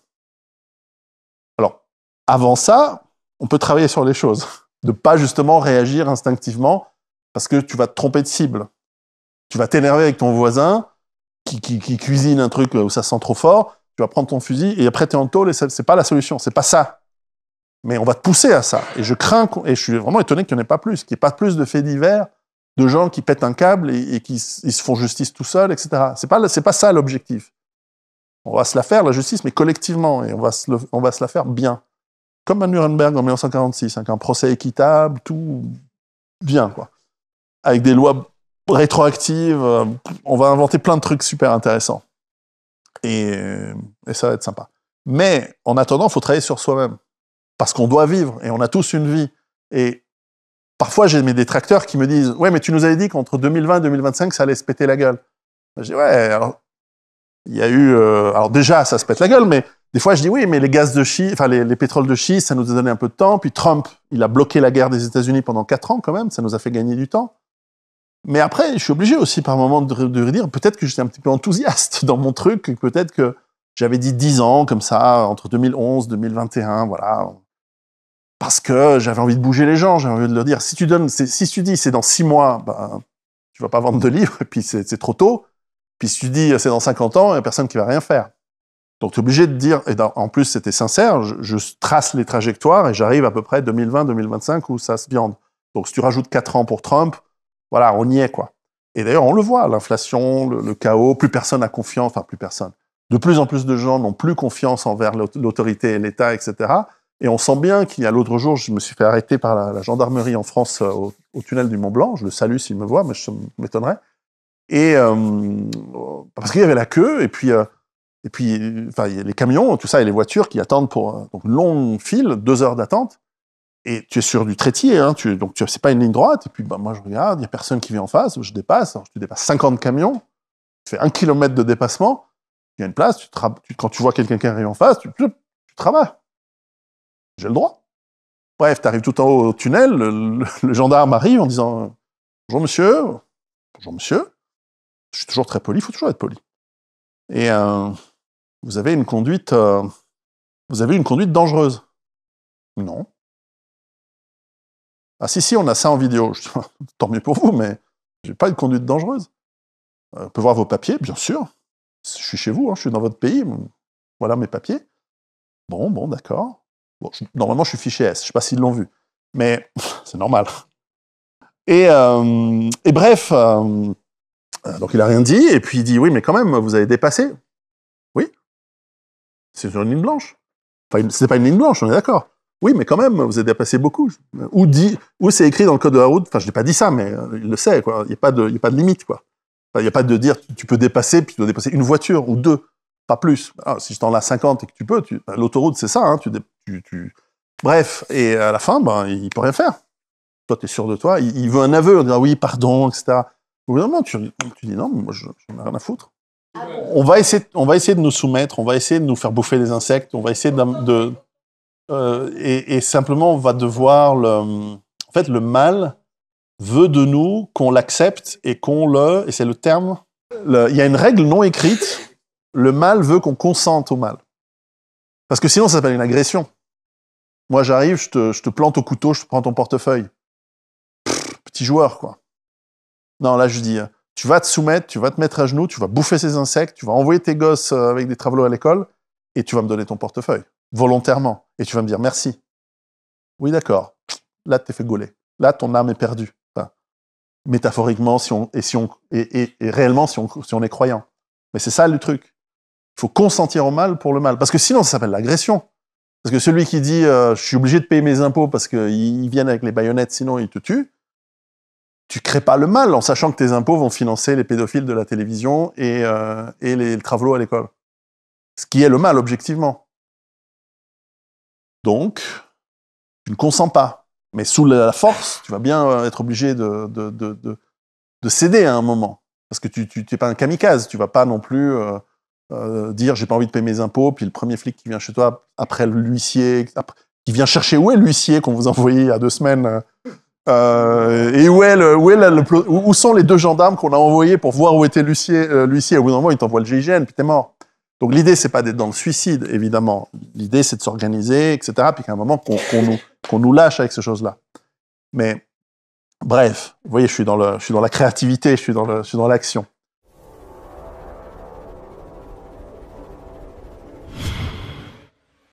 Alors, avant ça, on peut travailler sur les choses, de pas justement réagir instinctivement parce que tu vas te tromper de cible. Tu vas t'énerver avec ton voisin qui, cuisine un truc où ça sent trop fort, tu vas prendre ton fusil et après tu es en tôle et n'est pas la solution, c'est pas ça. Mais on va te pousser à ça. Et je crains, et je suis vraiment étonné qu'il n'y en ait pas plus, qu'il n'y ait pas plus de faits divers de gens qui pètent un câble et, qui ils se font justice tout seuls, etc. C'est pas, c'est pas ça l'objectif. On va se la faire, la justice, mais collectivement, et on va se, on va se la faire bien. Comme à Nuremberg en 1946, avec un procès équitable, tout bien, quoi. Avec des lois rétroactives, euh, on va inventer plein de trucs super intéressants. Et, et ça va être sympa. Mais en attendant, il faut travailler sur soi-même. Parce qu'on doit vivre, et on a tous une vie. Et Parfois, j'ai mes détracteurs qui me disent Ouais, mais tu nous avais dit qu'entre 2020 et 2025, ça allait se péter la gueule. Je dis Ouais, il y a eu. Euh, alors, déjà, ça se pète la gueule, mais des fois, je dis Oui, mais les gaz de schiste, enfin, les, pétroles de schiste, ça nous a donné un peu de temps. Puis Trump, il a bloqué la guerre des États-Unis pendant quatre ans, quand même, ça nous a fait gagner du temps. Mais après, je suis obligé aussi par moment de, redire Peut-être que j'étais un petit peu enthousiaste *laughs* dans mon truc, peut-être que j'avais dit 10 ans, comme ça, entre 2011, et 2021, voilà parce que j'avais envie de bouger les gens, j'avais envie de leur dire si tu donnes, si tu dis c'est dans six mois, ben, tu vas pas vendre de livres, et *laughs* puis c'est trop tôt. Puis si tu dis c'est dans 50 ans, il n'y a personne qui va rien faire. Donc tu es obligé de dire, et en plus c'était sincère, je, trace les trajectoires et j'arrive à peu près 2020-2025 où ça se viande. Donc si tu rajoutes quatre ans pour Trump, voilà, on y est quoi. Et d'ailleurs on le voit, l'inflation, le, le, chaos, plus personne n'a confiance, enfin plus personne. De plus en plus de gens n'ont plus confiance envers l'autorité et l'État, etc. Et on sent bien qu'il y a l'autre jour, je me suis fait arrêter par la, gendarmerie en France euh, au, tunnel du Mont Blanc. Je le salue s'il me voit, mais je m'étonnerais. Et euh, parce qu'il y avait la queue, et puis euh, et puis, enfin, les camions, tout ça, et les voitures qui attendent pour donc longue file, deux heures d'attente. Et tu es sur du traitier, hein, donc tu, c'est pas une ligne droite. Et puis, bah, moi, je regarde, il y a personne qui vient en face, je dépasse, je tu dépasses 50 camions, tu fais un kilomètre de dépassement, il y a une place, tu quand tu vois quelqu'un qui arrive en face, tu, tu, te j'ai le droit. Bref, tu arrives tout en haut au tunnel, le, gendarme arrive en disant Bonjour monsieur, bonjour monsieur. Je suis toujours très poli, il faut toujours être poli. Et euh, vous avez une conduite, euh, vous avez une conduite dangereuse. Non. Ah si si, on a ça en vidéo. *laughs* tant mieux pour vous, mais j'ai pas une conduite dangereuse. Euh, on peut voir vos papiers, bien sûr. Je suis chez vous, hein, je suis dans votre pays. Voilà mes papiers. Bon, bon, d'accord. Bon, normalement, je suis fiché S. Je ne sais pas s'ils l'ont vu, mais *laughs* c'est normal. Et, euh, bref, euh, donc il a rien dit, et puis il dit Oui, mais quand même, vous avez dépassé. Oui, c'est sur une ligne blanche. Enfin, ce n'est pas une ligne blanche, on est d'accord. Oui, mais quand même, vous avez dépassé beaucoup. Ou, dit, ou c'est écrit dans le code de la route, enfin, je n'ai pas dit ça, mais euh, il le sait, quoi. Il n'y a, pas de, a pas de limite, quoi. Il n'y a pas de dire tu peux dépasser, puis tu dois dépasser une voiture ou deux, pas plus. Ah, si je t'en la 50 et que tu peux, l'autoroute, c'est ça, hein, tu, Bref, et à la fin, ben, il peut rien faire. Toi, tu es sûr de toi. Il, veut un aveu, il dit ah oui, pardon, etc. Au bout tu, dis non, moi, j'en ai rien à foutre. On va, essayer, on va essayer de nous soumettre, on va essayer de nous faire bouffer des insectes, on va essayer de. Euh, et, simplement, on va devoir. Le, en fait, le mal veut de nous qu'on l'accepte et qu'on le. Et c'est le terme. il y a une règle non écrite. Le mal veut qu'on consente au mal. Parce que sinon, ça s'appelle une agression. Moi, j'arrive, je te, plante au couteau, je te prends ton portefeuille. petit joueur, quoi. Non, là, je dis, euh, tu vas te soumettre, tu vas te mettre à genoux, tu vas bouffer ces insectes, tu vas envoyer tes gosses euh, avec des travaux à l'école, et tu vas me donner ton portefeuille, volontairement. Et tu vas me dire merci. Oui, d'accord. Là, t'es fait gauler. Là, ton âme est perdue. métaphoriquement, si on, et, réellement, si on, si on est croyant. Mais c'est ça le truc faut consentir au mal pour le mal. Parce que sinon, ça s'appelle l'agression. Parce que celui qui dit euh, je suis obligé de payer mes impôts parce qu'ils viennent avec les baïonnettes, sinon ils te tuent, tu crées pas le mal en sachant que tes impôts vont financer les pédophiles de la télévision et, euh, et les travaux à l'école. Ce qui est le mal, objectivement. Donc, tu ne consens pas. Mais sous la force, tu vas bien euh, être obligé de, de, céder à un moment. Parce que tu n'es pas un kamikaze, tu vas pas non plus. Euh, dire j'ai pas envie de payer mes impôts, puis le premier flic qui vient chez toi après l'huissier, qui vient chercher où est l'huissier qu'on vous a envoyé il y a deux semaines, euh, euh, et où, où, où, sont les deux gendarmes qu'on a envoyés pour voir où était l'huissier Et au bout d'un moment, il t'envoie le GIGN, puis t'es mort. Donc l'idée, c'est pas d'être dans le suicide, évidemment. L'idée, c'est de s'organiser, etc. Puis qu'à un moment, qu'on nous, nous, lâche avec ces choses-là. Mais bref, vous voyez, je suis dans, le, je suis dans la créativité, je suis dans l'action.